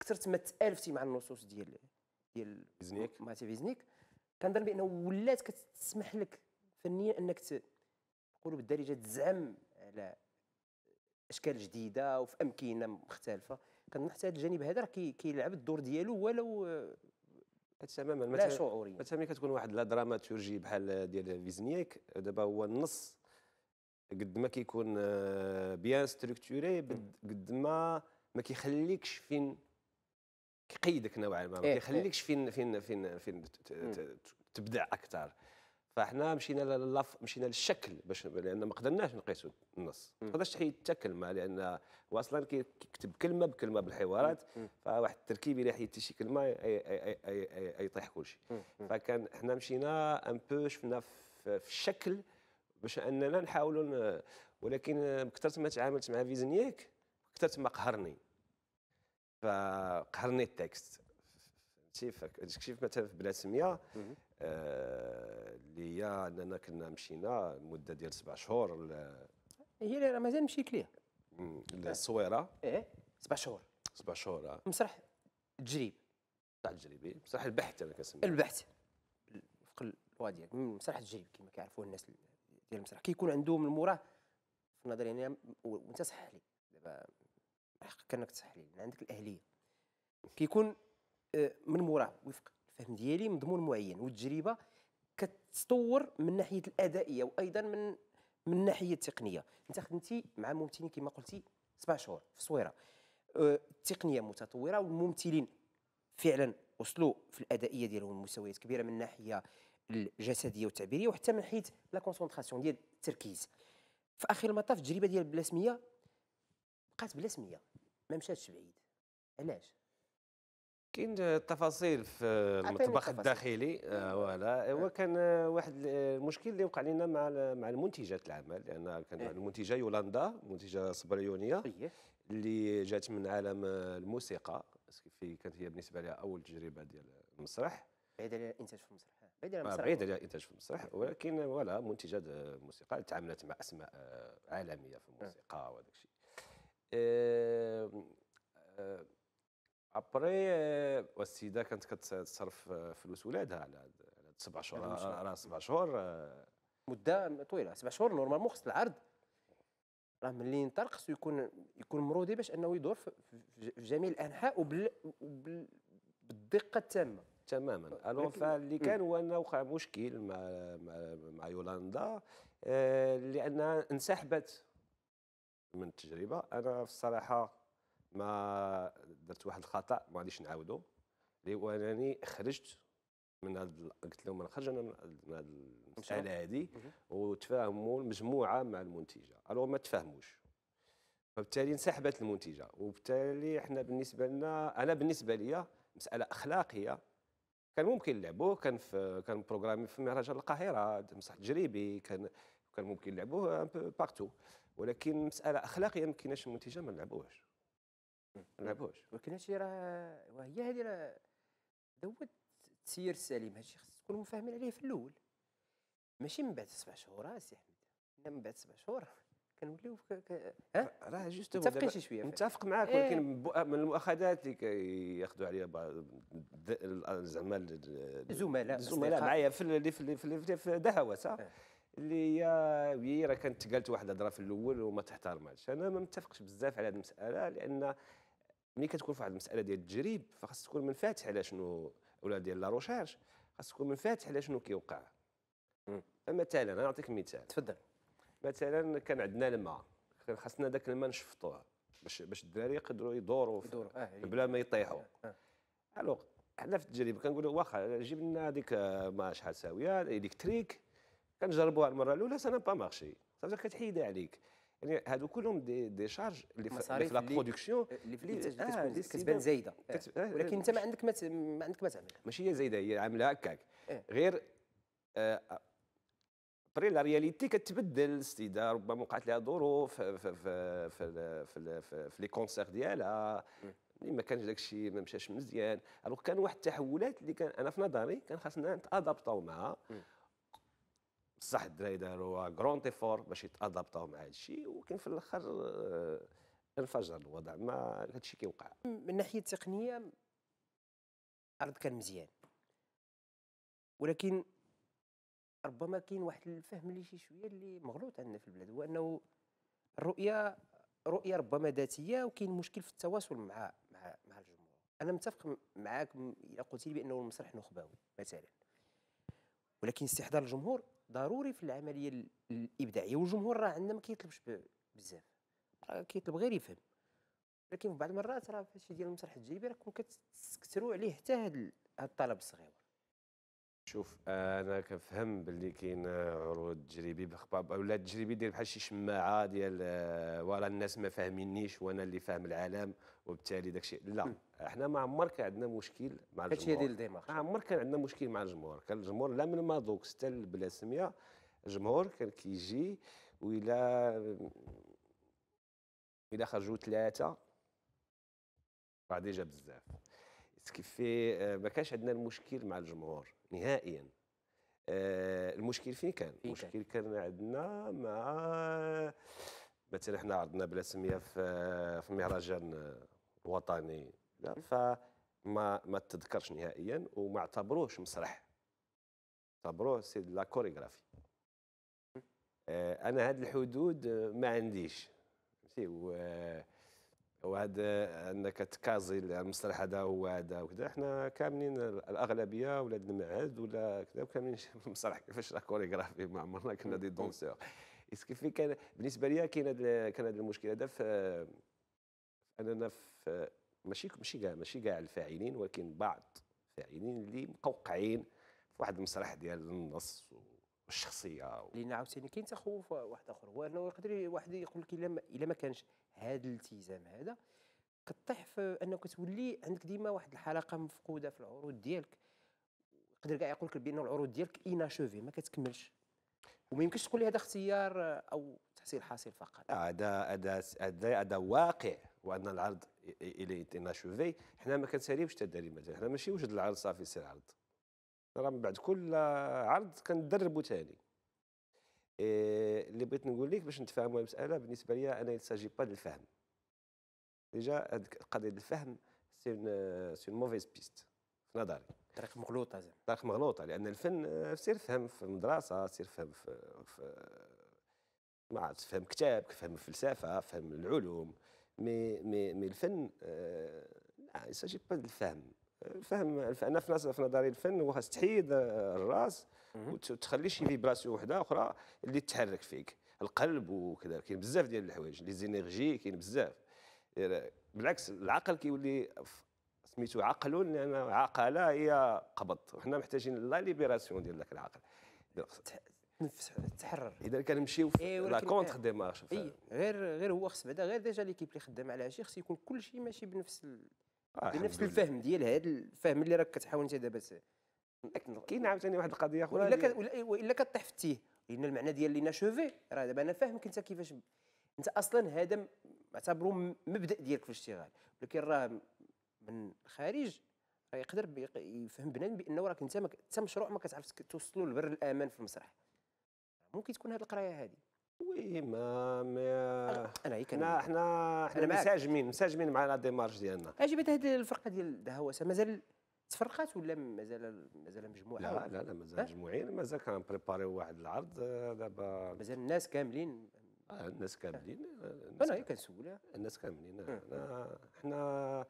كثرت ما تالفتي مع النصوص ديال ديال فيزنيك مع فيزنيك كنظن بانه ولات كتسمح لك فنيا انك نقولوا بالدارجه تزعم على اشكال جديده وفي امكنه مختلفه كنحس هذا الجانب هذا راه كيلعب الدور ديالو ولو تماما آه، لا شعوريا مثلا ملي كتكون واحد لا دراماتورجي بحال ديال فيزنياك دابا هو النص قد ما كيكون آه، بيان ستركتوري قد ما ما كيخليكش فين كيقيدك نوعا ما ما إيه، كيخليكش إيه. فين فين فين فين تبدع اكثر فاحنا مشينا للف مشينا للشكل باش لان ما قدرناش نقيسوا النص ما تقدرش تحيد حتى كلمه لان هو اصلا كيكتب كلمه بكلمه بالحوارات فواحد التركيب اللي يحيد شي كلمه يطيح كل شيء فكان حنا مشينا ان بو شفنا في الشكل باش اننا نحاولوا ولكن كثرت ما تعاملت مع فيزنيك كثرت ما قهرني فقهرني التكست تيفاك كتيف مثلا في بلاد سميه آه، اللي هي اننا كنا مشينا مده ديال سبع شهور هي مازال مشيت ليها للصويره ايه سبع شهور سبع شهور اه مسرح تجريب مسرح تجريبي إيه؟ مسرح البحث انا كنسميه البحث وفق الوادي يعني مسرح تجريب كما كيعرفوه الناس ديال المسرح كيكون عندهم المراه في نظري انا يعني، وانت صحح لي دابا حقك انك تصحح لي عندك الاهليه كيكون آه، من موراه وفق الفهم ديالي مضمون معين والتجربه كتطور من ناحيه الادائيه وايضا من من الناحيه التقنيه انت خدمتي مع ممثلين كما قلتي سبع شهور في صويره آه، التقنيه متطوره والممثلين فعلا وصلوا في الادائيه ديالهم لمستويات كبيره من الناحيه الجسديه والتعبيريه وحتى من ناحيه لا كونسونطراسيون ديال التركيز في اخر المطاف التجربه ديال بلاسميه بقات بلاسميه ما مشاتش بعيد علاش كاين تفاصيل في المطبخ الداخلي فوالا آه، إيه. إيه. هو كان آه، واحد المشكل آه، اللي وقع لنا مع مع المنتجات العمل لان كان إيه. المنتجه يولاندا منتجه صبريونيه اللي جات من عالم الموسيقى في كانت هي بالنسبه لها اول تجربه ديال المسرح بعيد على الانتاج في المسرح بعيد على الانتاج في المسرح ولكن ولا منتجه موسيقى تعاملت مع اسماء عالميه في الموسيقى وهذاك الشيء أه أه ابري والسيده كانت كتصرف فلوس ولادها على سبع شهور راه سبع شهور آه. مده طويله سبع شهور نورمالمون خص العرض راه ملي ينطر خصو يكون يكون مرودي باش انه يدور في جميع الانحاء وبالدقه وبال... بالدقه التامه تماما الو فاللي كان هو انه وقع مشكل مع مع, مع يولاندا آه لانها انسحبت من التجربه انا في الصراحه ما درت واحد الخطا ما غاديش نعاودو اللي هو انني خرجت من هاد قلت لهم نخرج انا من هاد المساله هادي وتفاهموا المجموعه مع المنتجه الو ما تفاهموش فبالتالي انسحبت المنتجه وبالتالي احنا بالنسبه لنا انا بالنسبه ليا مساله اخلاقيه كان ممكن نلعبوه كان في كان بروغرامي في مهرجان القاهره مسرح تجريبي كان كان ممكن نلعبوه بارتو ولكن مساله اخلاقيه ما كايناش المنتجه ما نلعبوهاش ما بوش ولكن هادشي راه وهي هذه راه هذا هو التسيير السليم هادشي خص تكونوا فاهمين عليه في الاول ماشي من بعد سبع شهور آه، سي احمد من بعد سبع شهور كنوليو ك... ها راه جوست متفقين شي شويه متفق معاك إيه؟ ولكن آه، من المؤاخذات اللي كياخذوا عليها بعض زعما الزملاء الزملاء معايا في اللي في, في, دهوه صح إيه. اللي هي هي راه كانت قالت واحد الهضره في الاول وما تحترمهاش انا ما متفقش بزاف على هذه المساله لان ملي كتكون في واحد المساله ديال التجريب فخاص تكون منفتح على شنو ولا ديال لا روشيرش خاص تكون منفتح على شنو كيوقع فمثلا نعطيك مثال تفضل مثلا كان عندنا الماء كان خاصنا داك الماء نشفطوه باش باش الدراري يقدروا يدوروا يدوروا آه بلا ما يطيحوا آه. الوغ حنا في التجربه كنقولوا واخا جيب لنا هذيك آه، ما شحال ساويه الكتريك كنجربوها المره الاولى سا با مارشي صافي كتحيدها عليك يعني هادو كلهم دي, دي شارج اللي في لا برودكسيون اللي في كتبان زايده ولكن انت ما عندك ما, عندك ما تعمل ماشي هي زايده هي عامله هكاك إيه. غير آه، بري لا رياليتي كتبدل السيده ربما وقعت لها ظروف في في في في, لي كونسير ديالها إيه. اللي ما كانش الشيء ما مشاش مزيان الوغ كان واحد التحولات اللي كان انا في نظري كان خاصنا نتادابطاو معها إيه. بصح الدراري داروا كرون تيفور باش يتادابطاو مع هذا الشيء ولكن في الاخر آه، انفجر الوضع ما هذا الشيء كيوقع من الناحيه التقنيه الارض كان مزيان ولكن ربما كاين واحد الفهم اللي شي شويه اللي مغلوط عندنا في البلاد هو انه الرؤيه رؤيه ربما ذاتيه وكاين مشكل في التواصل مع مع مع الجمهور انا متفق معاك الا قلت لي بانه المسرح نخبوي مثلا ولكن استحضار الجمهور ضروري في العمليه الابداعيه والجمهور راه عندنا ما كيطلبش بزاف راه كيطلب غير يفهم لكن في بعض المرات راه في ديال المسرح الجيبي راكم كتسكتروا عليه حتى هاد الطلب الصغير شوف انا كنفهم باللي كاين عروض تجريبي بخباب ولا تجريبي ديال بحال شي شماعه ديال آه، ورا الناس ما فاهمينيش وانا اللي فاهم العالم وبالتالي داكشي لا احنا ما عمر كان عندنا مشكل مع الجمهور هادشي ديال الدماغ ما عمر كان عندنا مشكل مع الجمهور كان الجمهور لا من مادوكس حتى بلا سميه الجمهور كان كيجي وإلا إلا خرجوا ثلاثه راه ديجا بزاف سكيفي آه، ما كانش عندنا المشكل مع الجمهور نهائيا آه، المشكل فين كان؟ المشكل كان عندنا مع مثلا حنا عرضنا بلا سميه في في مهرجان وطني فما ما تذكرش نهائيا وما اعتبروهش مسرح اعتبروه سي لا كوريغرافي آه، انا هاد الحدود ما عنديش فهمتي وهذا انك تكازي المصطلح هذا هو هذا وكذا احنا كاملين الاغلبيه ولاد المعهد ولا كذا كاملين المسرح كيفاش راه كوريغرافي ما عمرنا كنا دي دونسور في كان بالنسبه لي كاين كان هذا المشكل هذا في اننا في ماشي ماشي كاع ماشي كاع الفاعلين ولكن بعض الفاعلين اللي مقوقعين في واحد المسرح ديال النص والشخصيه و... لان عاوتاني كاين تخوف واحد اخر هو انه يقدر واحد يقول لك الا ما كانش هذا الالتزام هذا كطيح في انك تولي عندك ديما واحد الحلقه مفقوده في العروض ديالك يقدر كاع يقول لك بان العروض ديالك ايناشوفي ما كتكملش وما يمكنش تقول لي هذا اختيار او تحصيل حاصل فقط آه، هذا هذا هذا واقع وان العرض الى ايناشوفي حنا ما كنساليوش الدراري مازال حنا ماشي وجد العرض صافي سير عرض راه من بعد كل عرض كندربو ثاني اللي بغيت نقول لك باش نتفاهموا المساله بالنسبه لي انا يساجي با للفهم ديجا قضيه الفهم سي سي موفيز بيست في نظري طريق مغلوطه زعما طريق مغلوطه لان الفن سير فهم في المدرسه سير فهم في, في ما عرفت فهم كتاب فهم الفلسفه فهم العلوم مي مي مي الفن آه، لا يساجي با الفهم فهم انا في نظري في نظري الفن هو خاص تحيد الراس وتخلي شي فيبراسيون وحده اخرى اللي تحرك فيك القلب وكذا كاين بزاف ديال الحوايج لي زينيرجي كاين بزاف بالعكس العقل كيولي سميتو عقل لان عقله هي قبض وحنا محتاجين لا ليبيراسيون ديال ذاك العقل تنفس تحرر اذا كنمشيو في إيه لا كونتر ديمارش إيه، غير غير هو خص بعدا غير ديجا ليكيب اللي خدام على شي خص يكون كل شيء ماشي بنفس آه، بنفس الفهم ديال هذا الفهم اللي راك كتحاول انت دابا كاين عاوتاني واحد القضيه اخرى والا كت... والا كطيح في التيه لان المعنى ديال لينا شوفي راه دابا انا فاهمك انت كيفاش انت اصلا هذا معتبره مبدا ديالك في الاشتغال ولكن راه من الخارج يقدر يفهم بنادم بانه راك انت حتى مشروع ما كتعرفش توصلوا لبر الامان في المسرح ممكن تكون هذه القرايه هذه وي ما ما انا إيه احنا احنا مساجمين مساجمين مع لا ديمارش ديالنا عجبت هذه الفرقه ديال الهوسه مازال تفرقات ولا مازال مازال مجموعه لا لا لا مازال مجموعين مازال بريباري واحد العرض آه، دابا مازال الناس كاملين آه الناس كاملين آه، انا هي إيه كنسول الناس كاملين آه، احنا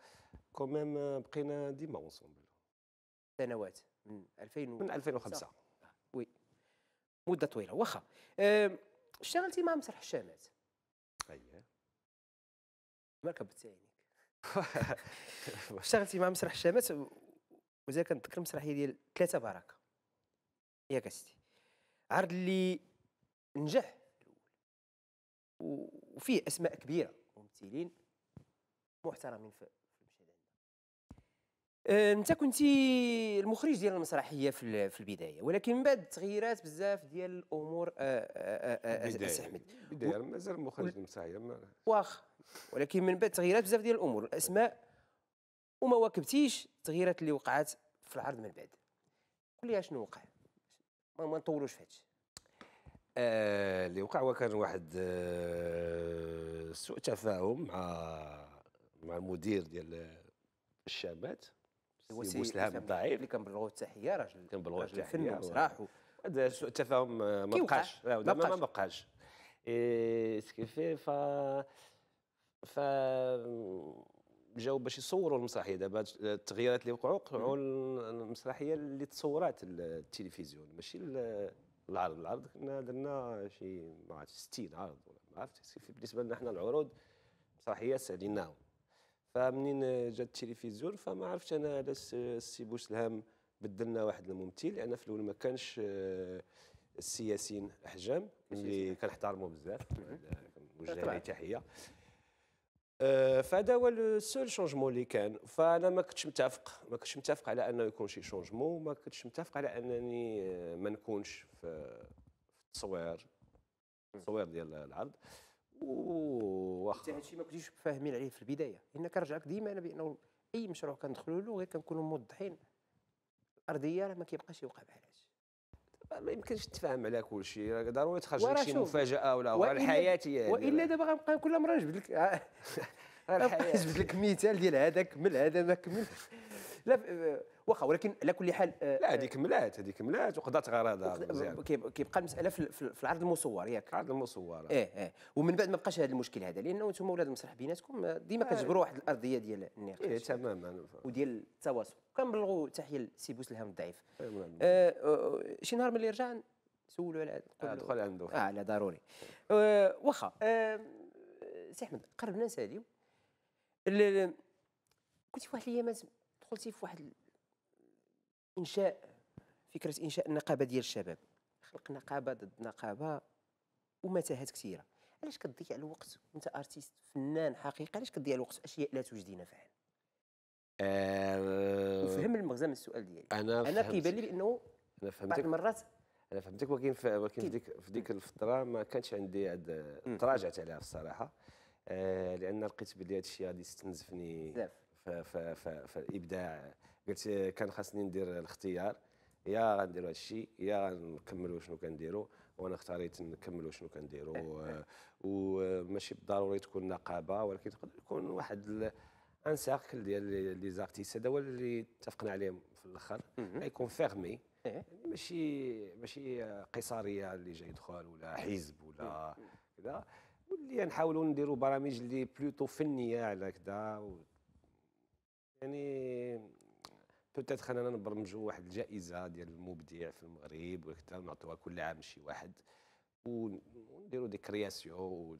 كوميم بقينا ديما اونسومبل سنوات من 2000 من 2005 وي مده طويله واخا اشتغلتي مع مسرح الشامات اييه ما كبت عينيك اشتغلتي مع مسرح الشامات وزاد كنتذكر المسرحيه ديال ثلاثه بركه ياك كاستي عرض اللي نجح وفيه اسماء كبيره ممثلين محترمين في آه، انت كنتي المخرج ديال المسرحيه في في البدايه ولكن من بعد تغيرات بزاف ديال الامور آه، آه، اسي احمد مازال مخرج المسرحيه واخ ولكن من بعد تغيرات بزاف ديال الامور الاسماء وما واكبتيش التغييرات اللي وقعت في العرض من بعد قول لي شنو وقع ما نطولوش في هادشي آه اللي وقع هو كان واحد آه سوء تفاهم مع مع المدير ديال الشامات يبوس لها بالضعيف اللي كنبلغوه التحيه راجل كنبلغوه التحيه فن وصراح هذا سوء التفاهم آه، ما بقاش ما بقاش إيه، سكيفي ف ف جاو باش يصوروا المسرحيه دابا التغييرات اللي وقعوا وقعوا المسرحيه اللي تصورات التلفزيون ماشي العرض العرض كنا درنا شي ما عرفتش 60 عرض ولا ما عرفتش بالنسبه لنا حنا العروض مسرحيه ساليناهم فمنين جا التلفزيون فما عرفتش انا علاش السي بوسلهام بدلنا واحد الممثل لان في الاول ما كانش آه، السياسيين احجام اللي كنحترموا بزاف نوجه له تحيه آه، فهذا هو السول شونجمون اللي كان فانا ما كنتش متفق ما كنتش متفق على انه يكون شي شونجمون ما كنتش متفق على انني آه، ما نكونش في التصوير التصوير ديال العرض واخا هادشي ما كنتيش فاهمين عليه في البدايه لان كنرجعك ديما انا بانه اي مشروع كندخلوا له غير كنكونوا موضحين الارضيه راه ما كيبقاش يوقع بحال هادشي ما يمكنش تفهم على كل شيء راه ضروري تخرج لك شي مفاجاه ولا وإلا الحياه يعني والا دابا غنبقى كل مره نجبد لك الحياه نجبد لك مثال ديال هذا كمل هذا ما كملش لا واخا ولكن على كل حال آه، لا هذيك ملات هذيك ملات وقضات غرضها كيبقى المساله في العرض المصور ياك العرض المصور اه اه ومن بعد ما بقاش هذا المشكل هذا لانه انتم ولاد المسرح بيناتكم آه، ديما آه، كتجبروا واحد الارضيه ديال النقاش ايه تماما وديال التواصل كنبلغوا تحيه لسي بوسلهام الضعيف آه شي نهار ملي رجع سولوا على هذا ادخل عنده اه لا ضروري واخا سي احمد قربنا نساليو كنت واحد الايامات دخلتي في واحد انشاء فكره انشاء النقابه ديال الشباب خلق نقابه ضد نقابه ومتاهات كثيره علاش كتضيع الوقت وانت ارتيست فنان حقيقي علاش كتضيع الوقت في اشياء لا توجدي نفعا أه... وفهم المغزى من السؤال ديالي انا انا كيبان لي بانه انا فهمتك بعض المرات انا فهمتك ولكن في ولكن في ديك في ديك الفتره ما كانش عندي عد... تراجعت عليها في الصراحه آه لان لقيت بلي هذا الشيء غادي يستنزفني بزاف الابداع قلت كان خاصني ندير الاختيار يا غنديروا هذا الشيء يا نكملوا شنو كنديروا وانا اختاريت نكملوا شنو كنديروا وماشي بالضروري تكون نقابه ولكن تقدر يكون واحد ان سيركل ديال لي زارتيست هذا هو اللي اتفقنا عليه في الاخر غيكون فيرمي إيه. ماشي ماشي قصاريه اللي جاي يدخل ولا حزب ولا كذا واللي نحاولوا نديروا برامج اللي بلوتو فنيه على كذا يعني بوتيت خلينا نبرمجوا واحد الجائزه ديال المبدع في المغرب وكذا نعطوها كل عام شي واحد ونديروا دي كرياسيون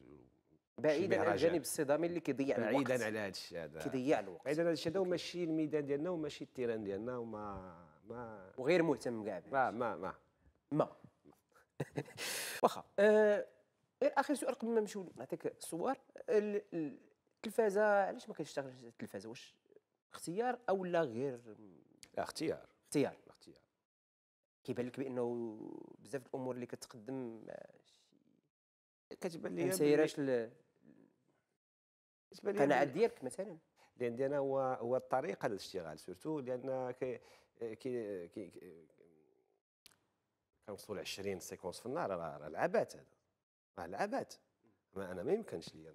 بعيدا عن الجانب الصدامي اللي كيضيع الوقت بعيدا على هذا الشيء هذا كيضيع الوقت بعيدا على هذا الشيء هذا وماشي الميدان ديالنا وماشي التيران ديالنا وما ما وغير مهتم كاع ما ما ما ما واخا غير آه، إيه، اخر سؤال قبل ما نمشيو نعطيك الصور التلفازه علاش ما كتشتغلش التلفازه واش اختيار او لا غير اختيار اختيار اختيار كيبان لك بانه بزاف الامور اللي كتقدم آه، كتبان لي ما مسيراش القناعات ديالك مثلا لان ديالنا هو هو الطريقه للاشتغال سورتو لان كي كي, كي كنوصلوا ل 20 سيكونس في النهار راه العبات هذا راه العبات ما انا ما يمكنش لي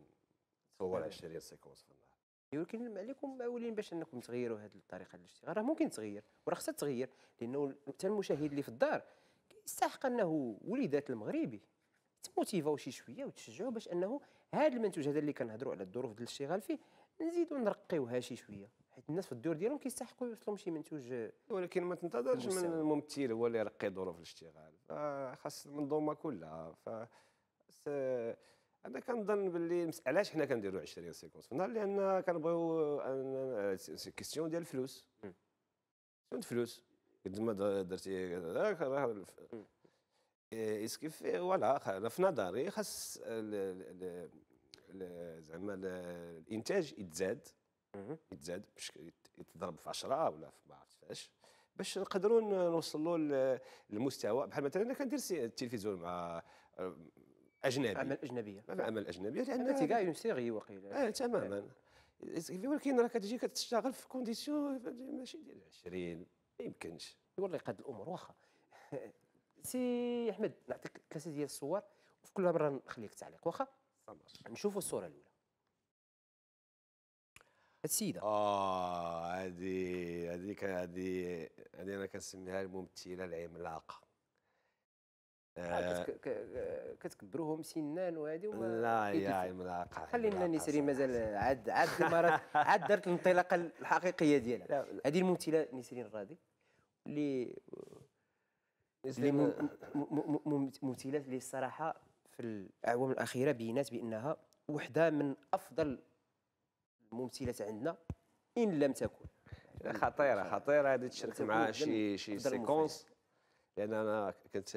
نصور 20 سيكونس في النهار ولكن عليكم معولين باش انكم تغيروا هذه الطريقه ديال الاشتغال راه ممكن تغير وراه خصها تغير لانه حتى المشاهد اللي في الدار يستحق انه وليدات المغربي تموتيفاو شي شويه وتشجعوا باش انه هذا المنتوج هذا اللي كنهضروا على الظروف ديال الاشتغال فيه نزيدوا نرقيوها شي شويه حيت الناس في الدور ديالهم كيستحقوا يوصلهم شي منتوج ولكن ما تنتظرش من الممثل هو اللي يرقي ظروف الاشتغال خاص المنظومه كلها ف انا كنظن باللي علاش حنا كنديروا 20 سيكونس في النهار لان كنبغيو كيستيون ديال الفلوس كيستيون الفلوس قد ما درتي إيه، اسكي في فوالا في نظري خاص زعما الانتاج يتزاد يتزاد باش يتضرب في 10 ولا في ما عرفتش فاش باش نقدروا نوصلوا للمستوى بحال مثلا انا كندير التلفزيون مع اجنبي اعمال اجنبيه اعمال اجنبيه لان انت كاع اون سيري وقيلا اه تماما ولكن راه كتجي كتشتغل في كونديسيون ماشي ديال 20 ما يمكنش والله قد الامور واخا سي احمد نعطيك ثلاثه ديال الصور وفي كل مره نخليك تعليق واخا نشوفوا الصوره الاولى السيده اه هذه هذيك هذه هذه انا كنسميها الممثله العملاقه آه, آه، كتكبروهم سنان وهذه وما لا يا ملاقع خلينا نسري مازال عاد عاد المرات عاد دارت الانطلاقه الحقيقيه ديالها هذه الممثله نسرين الراضي اللي اللي ممثلات اللي الصراحه في الاعوام الاخيره بينات بانها وحده من افضل الممثلات عندنا ان لم تكن خطيره خطيره هذه تشارك معها شي شي سيكونس لان انا كنت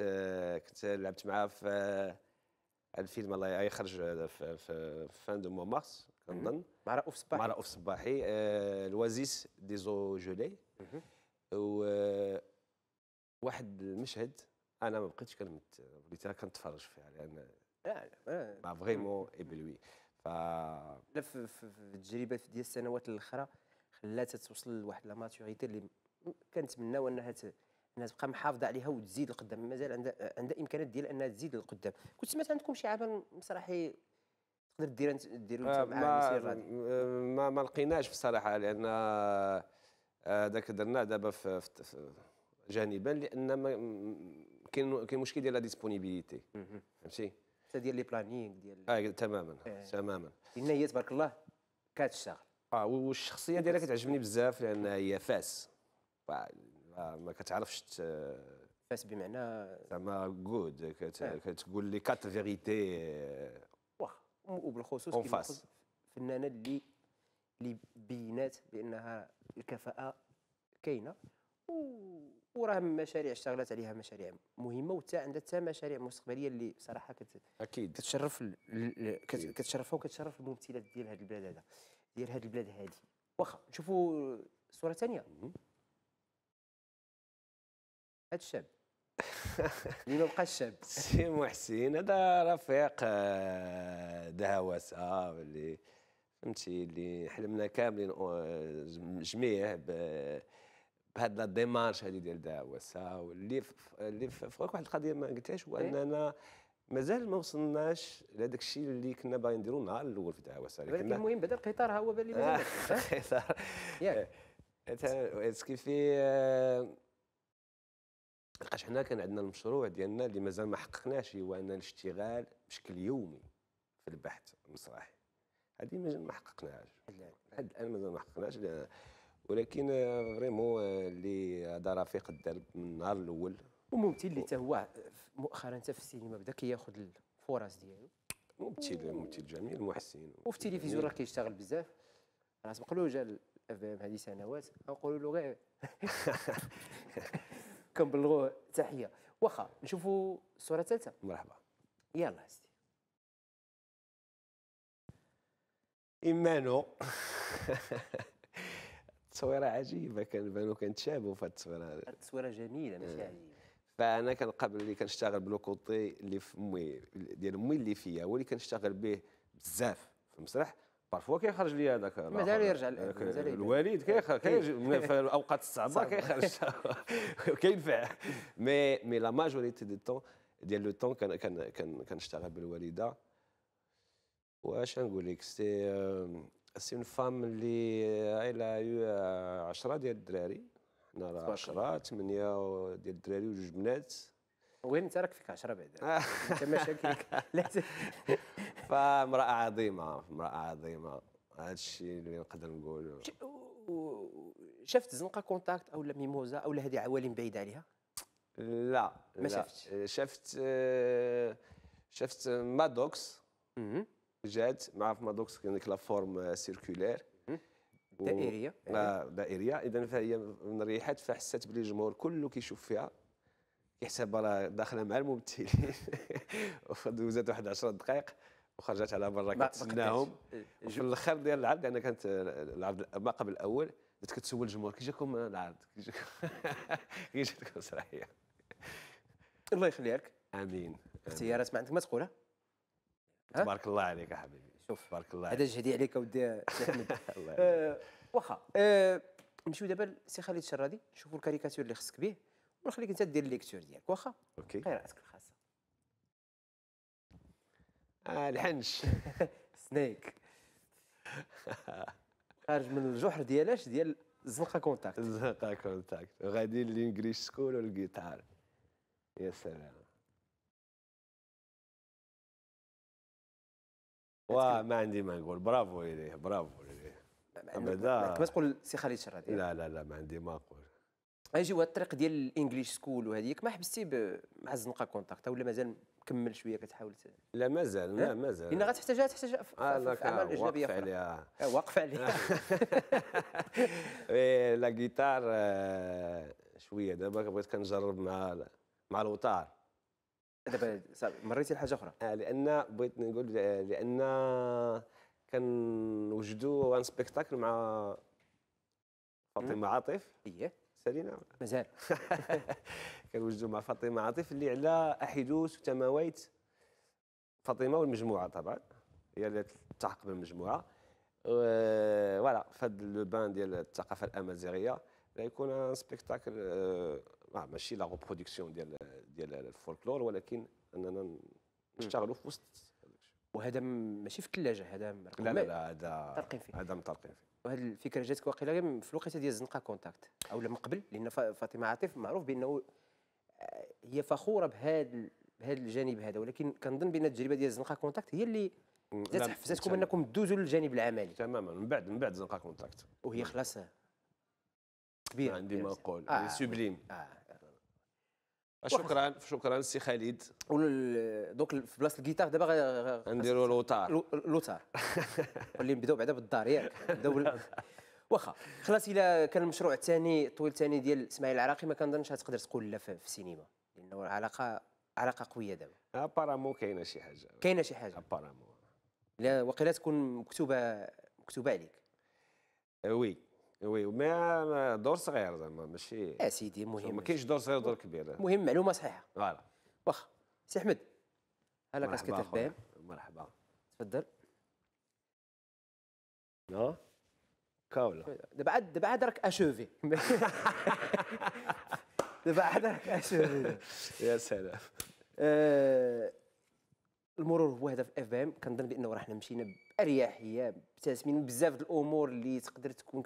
كنت لعبت معاه في الفيلم الله يخرج في, في فان دو مو مارس كنظن مع رؤوف صباحي مع رؤوف صباحي آه، الوازيس دي زو جولي و واحد المشهد انا ما بقيتش كنمت وليت كنتفرج فيها يعني لان آه، آه. ما فريمون ايبلوي ف في التجربه ديال السنوات الاخرى خلاتها توصل لواحد لا ماتوريتي اللي كنتمناو انها انها تبقى محافظه عليها وتزيد القدام مازال عندها عندها امكانيات ديال انها تزيد القدام كنت سمعت عندكم شي عمل مسرحي تقدر دير ديرو انت آه، مع ما, ما لقيناش بصراحه لان هذاك آه، درناه دابا في جانبا لان كاين كاين مشكل ديال لا ديسبونيبيليتي فهمتي حتى ديال لي بلانينغ ديال اه تماما آه. تماما لان هي تبارك الله كتشتغل اه والشخصيه ديالها كتعجبني بزاف لان هي فاس آه، ما كتعرفش ت... فاس بمعنى زعما جود كت... آه. كتقول لي كات فيغيتي واخ وبالخصوص اون فاس فنانه اللي اللي بينات بانها الكفاءه كاينه و... وراه مشاريع اشتغلت عليها مشاريع مهمه وتا عندها حتى مشاريع مستقبليه اللي صراحه كت... اكيد كتشرف ال... ال... كت... كتشرفها وكتشرف الممثلات ديال هذه البلاد هذا ديال هذه البلاد هذه واخا نشوفوا صوره ثانيه هذا الشاب لانه بقى الشاب سي محسن هذا رفيق دهوسه اللي فهمتي اللي حلمنا كاملين جميع بهاد لا ديمارش هذه ديال دهوسه واللي اللي فوق واحد القضيه ما قلتهاش هو اننا مازال ما وصلناش لهذاك الشيء اللي كنا باغيين نديرو النهار الاول في دهوسه ولكن المهم بدا القطار هو باللي مازال القطار ياك كيفي لقاش حنا كان عندنا المشروع ديالنا اللي مازال ما حققناش هو ان الاشتغال بشكل يومي في البحث المسرحي هذه مازال ما حققناهاش لحد الان مازال ما حققناهاش ولكن آه، فريمون آه، اللي هذا رفيق الدرب من النهار الاول وممثل اللي حتى هو آه، مؤخرا حتى في السينما بدا كياخذ الفرص ديالو ممثل ممثل جميل محسن وفي التلفزيون راه كيشتغل بزاف راه سبق له جا الاف ام هذه سنوات نقولوا له غير كنبلغوه تحيه واخا نشوفوا الصوره الثالثه مرحبا يلا سيدي ايمانو التصويره عجيبه كنبانو كنتشابهوا في التصويره التصويره جميله ماشي آه. عجيبه فانا كنقابل اللي كنشتغل بلوكوطي اللي في امي ديال امي اللي فيا هو اللي كنشتغل به بزاف في المسرح بارفوا كيخرج لي هذاك مازال يرجع الوالد كيخرج في الاوقات الصعبه كيخرج كينفع مي مي لا ماجوريتي دو طون ديال لو طون كنشتغل بالوالده واش نقول لك سي سي اون فام اللي euh, عائله 10 ديال الدراري حنا راه 10 8 ديال الدراري وجوج بنات وين انت راك فيك 10 بعدا انت مشاكلك فامراه عظيمه امراه عظيمه هذا الشيء اللي نقدر نقوله شفت زنقه كونتاكت او ميموزا او هذه عوالم بعيده عليها لا ما شفتش شفت آه، شفت مادوكس جات مع مادوكس كانت لا فورم سيركولير دائريه آه، أيوة. دائريه اذا فهي من ريحت فحسيت بلي الجمهور كله كيشوف فيها يحسب راه داخله مع الممثلين ودوزات واحد 10 دقائق وخرجت على برا كتسناهم في الاخر ديال العرض لان كانت العرض ما قبل الاول بدات كتسول الجمهور كي جاكم العرض كي جاكم كي جاتكم المسرحيه الله يخليها لك امين اختيارات ما عندك ما تقولها تبارك الله عليك يا حبيبي شوف تبارك الله هذا جهدي عليك اودي احمد آه، واخا آه، نمشيو دابا لسي خالد الشرادي نشوفوا الكاريكاتور اللي خصك به ونخليك انت دير الليكتور ديالك واخا اوكي قراءتك آه الحنش سنيك خارج من الجحر ديالاش ديال زنقه كونتاكت زنقه كونتاكت غادي الانجليش سكول والجيتار يا سلام واه ما عندي ما نقول برافو اليه برافو اليه ما تقول سي خالد شرادي لا لا لا ما عندي ما نقول اجي الطريق ديال الانجليش سكول وهذيك ما حبستي مع الزنقه كونتاكت ولا مازال كمل شويه كتحاول لا مازال ما مازال لان غتحتاجها تحتاجها في, آه الاجنبيه آه، واقف عليها واقف عليها لا جيتار آه، شويه دابا بغيت كنجرب مع مع الوتار دابا مريتي لحاجه اخرى اه لان بغيت نقول آه، لان كنوجدوا ان سبيكتاكل مع فاطمه عاطف اييه سالينا مازال كنوجدوا مع فاطمه عاطف اللي على احدوث وتماويت فاطمه والمجموعه طبعا هي اللي تلتحق بالمجموعه أه، فوالا فهاد لو بان ديال الثقافه الامازيغيه غيكون ان سبيكتاكل آه, آه، ماشي لا ريبرودكسيون ديال ديال الفولكلور ولكن اننا نشتغلوا في وسط وهذا ماشي في الثلاجه هذا لا لا لا هذا مترقين فيه هذا مطرقين فيه وهذه الفكره جاتك واقيلا في الوقيته ديال الزنقه كونتاكت او من قبل لان فاطمه عاطف معروف بانه هي فخوره بهذا بهذا الجانب هذا ولكن كنظن بان التجربه ديال زنقه كونتاكت هي اللي بدات نعم، حفزتكم نعم. انكم تدوزوا للجانب العملي تماما من بعد من بعد زنقه كونتاكت وهي نعم. خلاص كبيره عندي ما نقول آه. سوبليم آه،, آه. شكرا شكرا سي خالد دونك في بلاصه الجيتار دابا غنديروا لوتار لوتار اللي نبداو بعدا بالدار ياك نبداو واخا خلاص الى كان المشروع الثاني الطويل الثاني ديال اسماعيل العراقي ما كنظنش غتقدر تقول لا في السينما لانه علاقه علاقه قويه دابا ابارامو كاينه شي حاجه كاينه شي حاجه ابارامو لا وقيلا تكون مكتوبه مكتوبه عليك آه، وي وي ما دور صغير زعما ماشي اسيدي آه، مهم ما كاينش دور صغير دور كبير المهم معلومه صحيحه فوالا واخا سي احمد هلا كاسكيت مرحبا تفضل لا كاولا دابا عاد دابا عاد راك اشوفي دابا عاد راك اشوفي يا سلام آه، المرور هو هدف اف ام كنظن بانه راه حنا مشينا باريحيه مبتسمين بزاف د الامور اللي تقدر تكون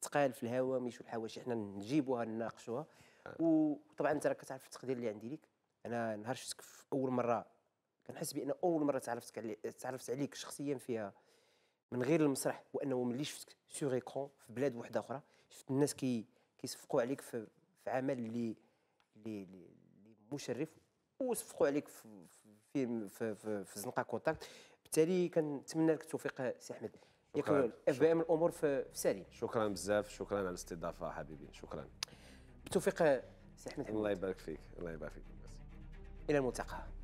كتقال في الهوامش والحوايج حنا نجيبوها نناقشوها آه. وطبعا انت راك كتعرف التقدير اللي عندي ليك انا نهار شفتك في اول مره كنحس بان اول مره تعرفت تعرفت عليك شخصيا فيها من غير المسرح وانه ملي شفت سور ايكرون في بلاد وحده اخرى شفت الناس كي كيصفقوا عليك في, في عمل اللي اللي اللي مشرف وصفقوا عليك في في, في, في زنقه كونتاكت بالتالي كنتمنى لك التوفيق سي احمد يكون الامور في سالي شكرا بزاف شكرا على الاستضافه حبيبي شكرا بالتوفيق سي احمد الله يبارك فيك الله يبارك فيك الى الملتقى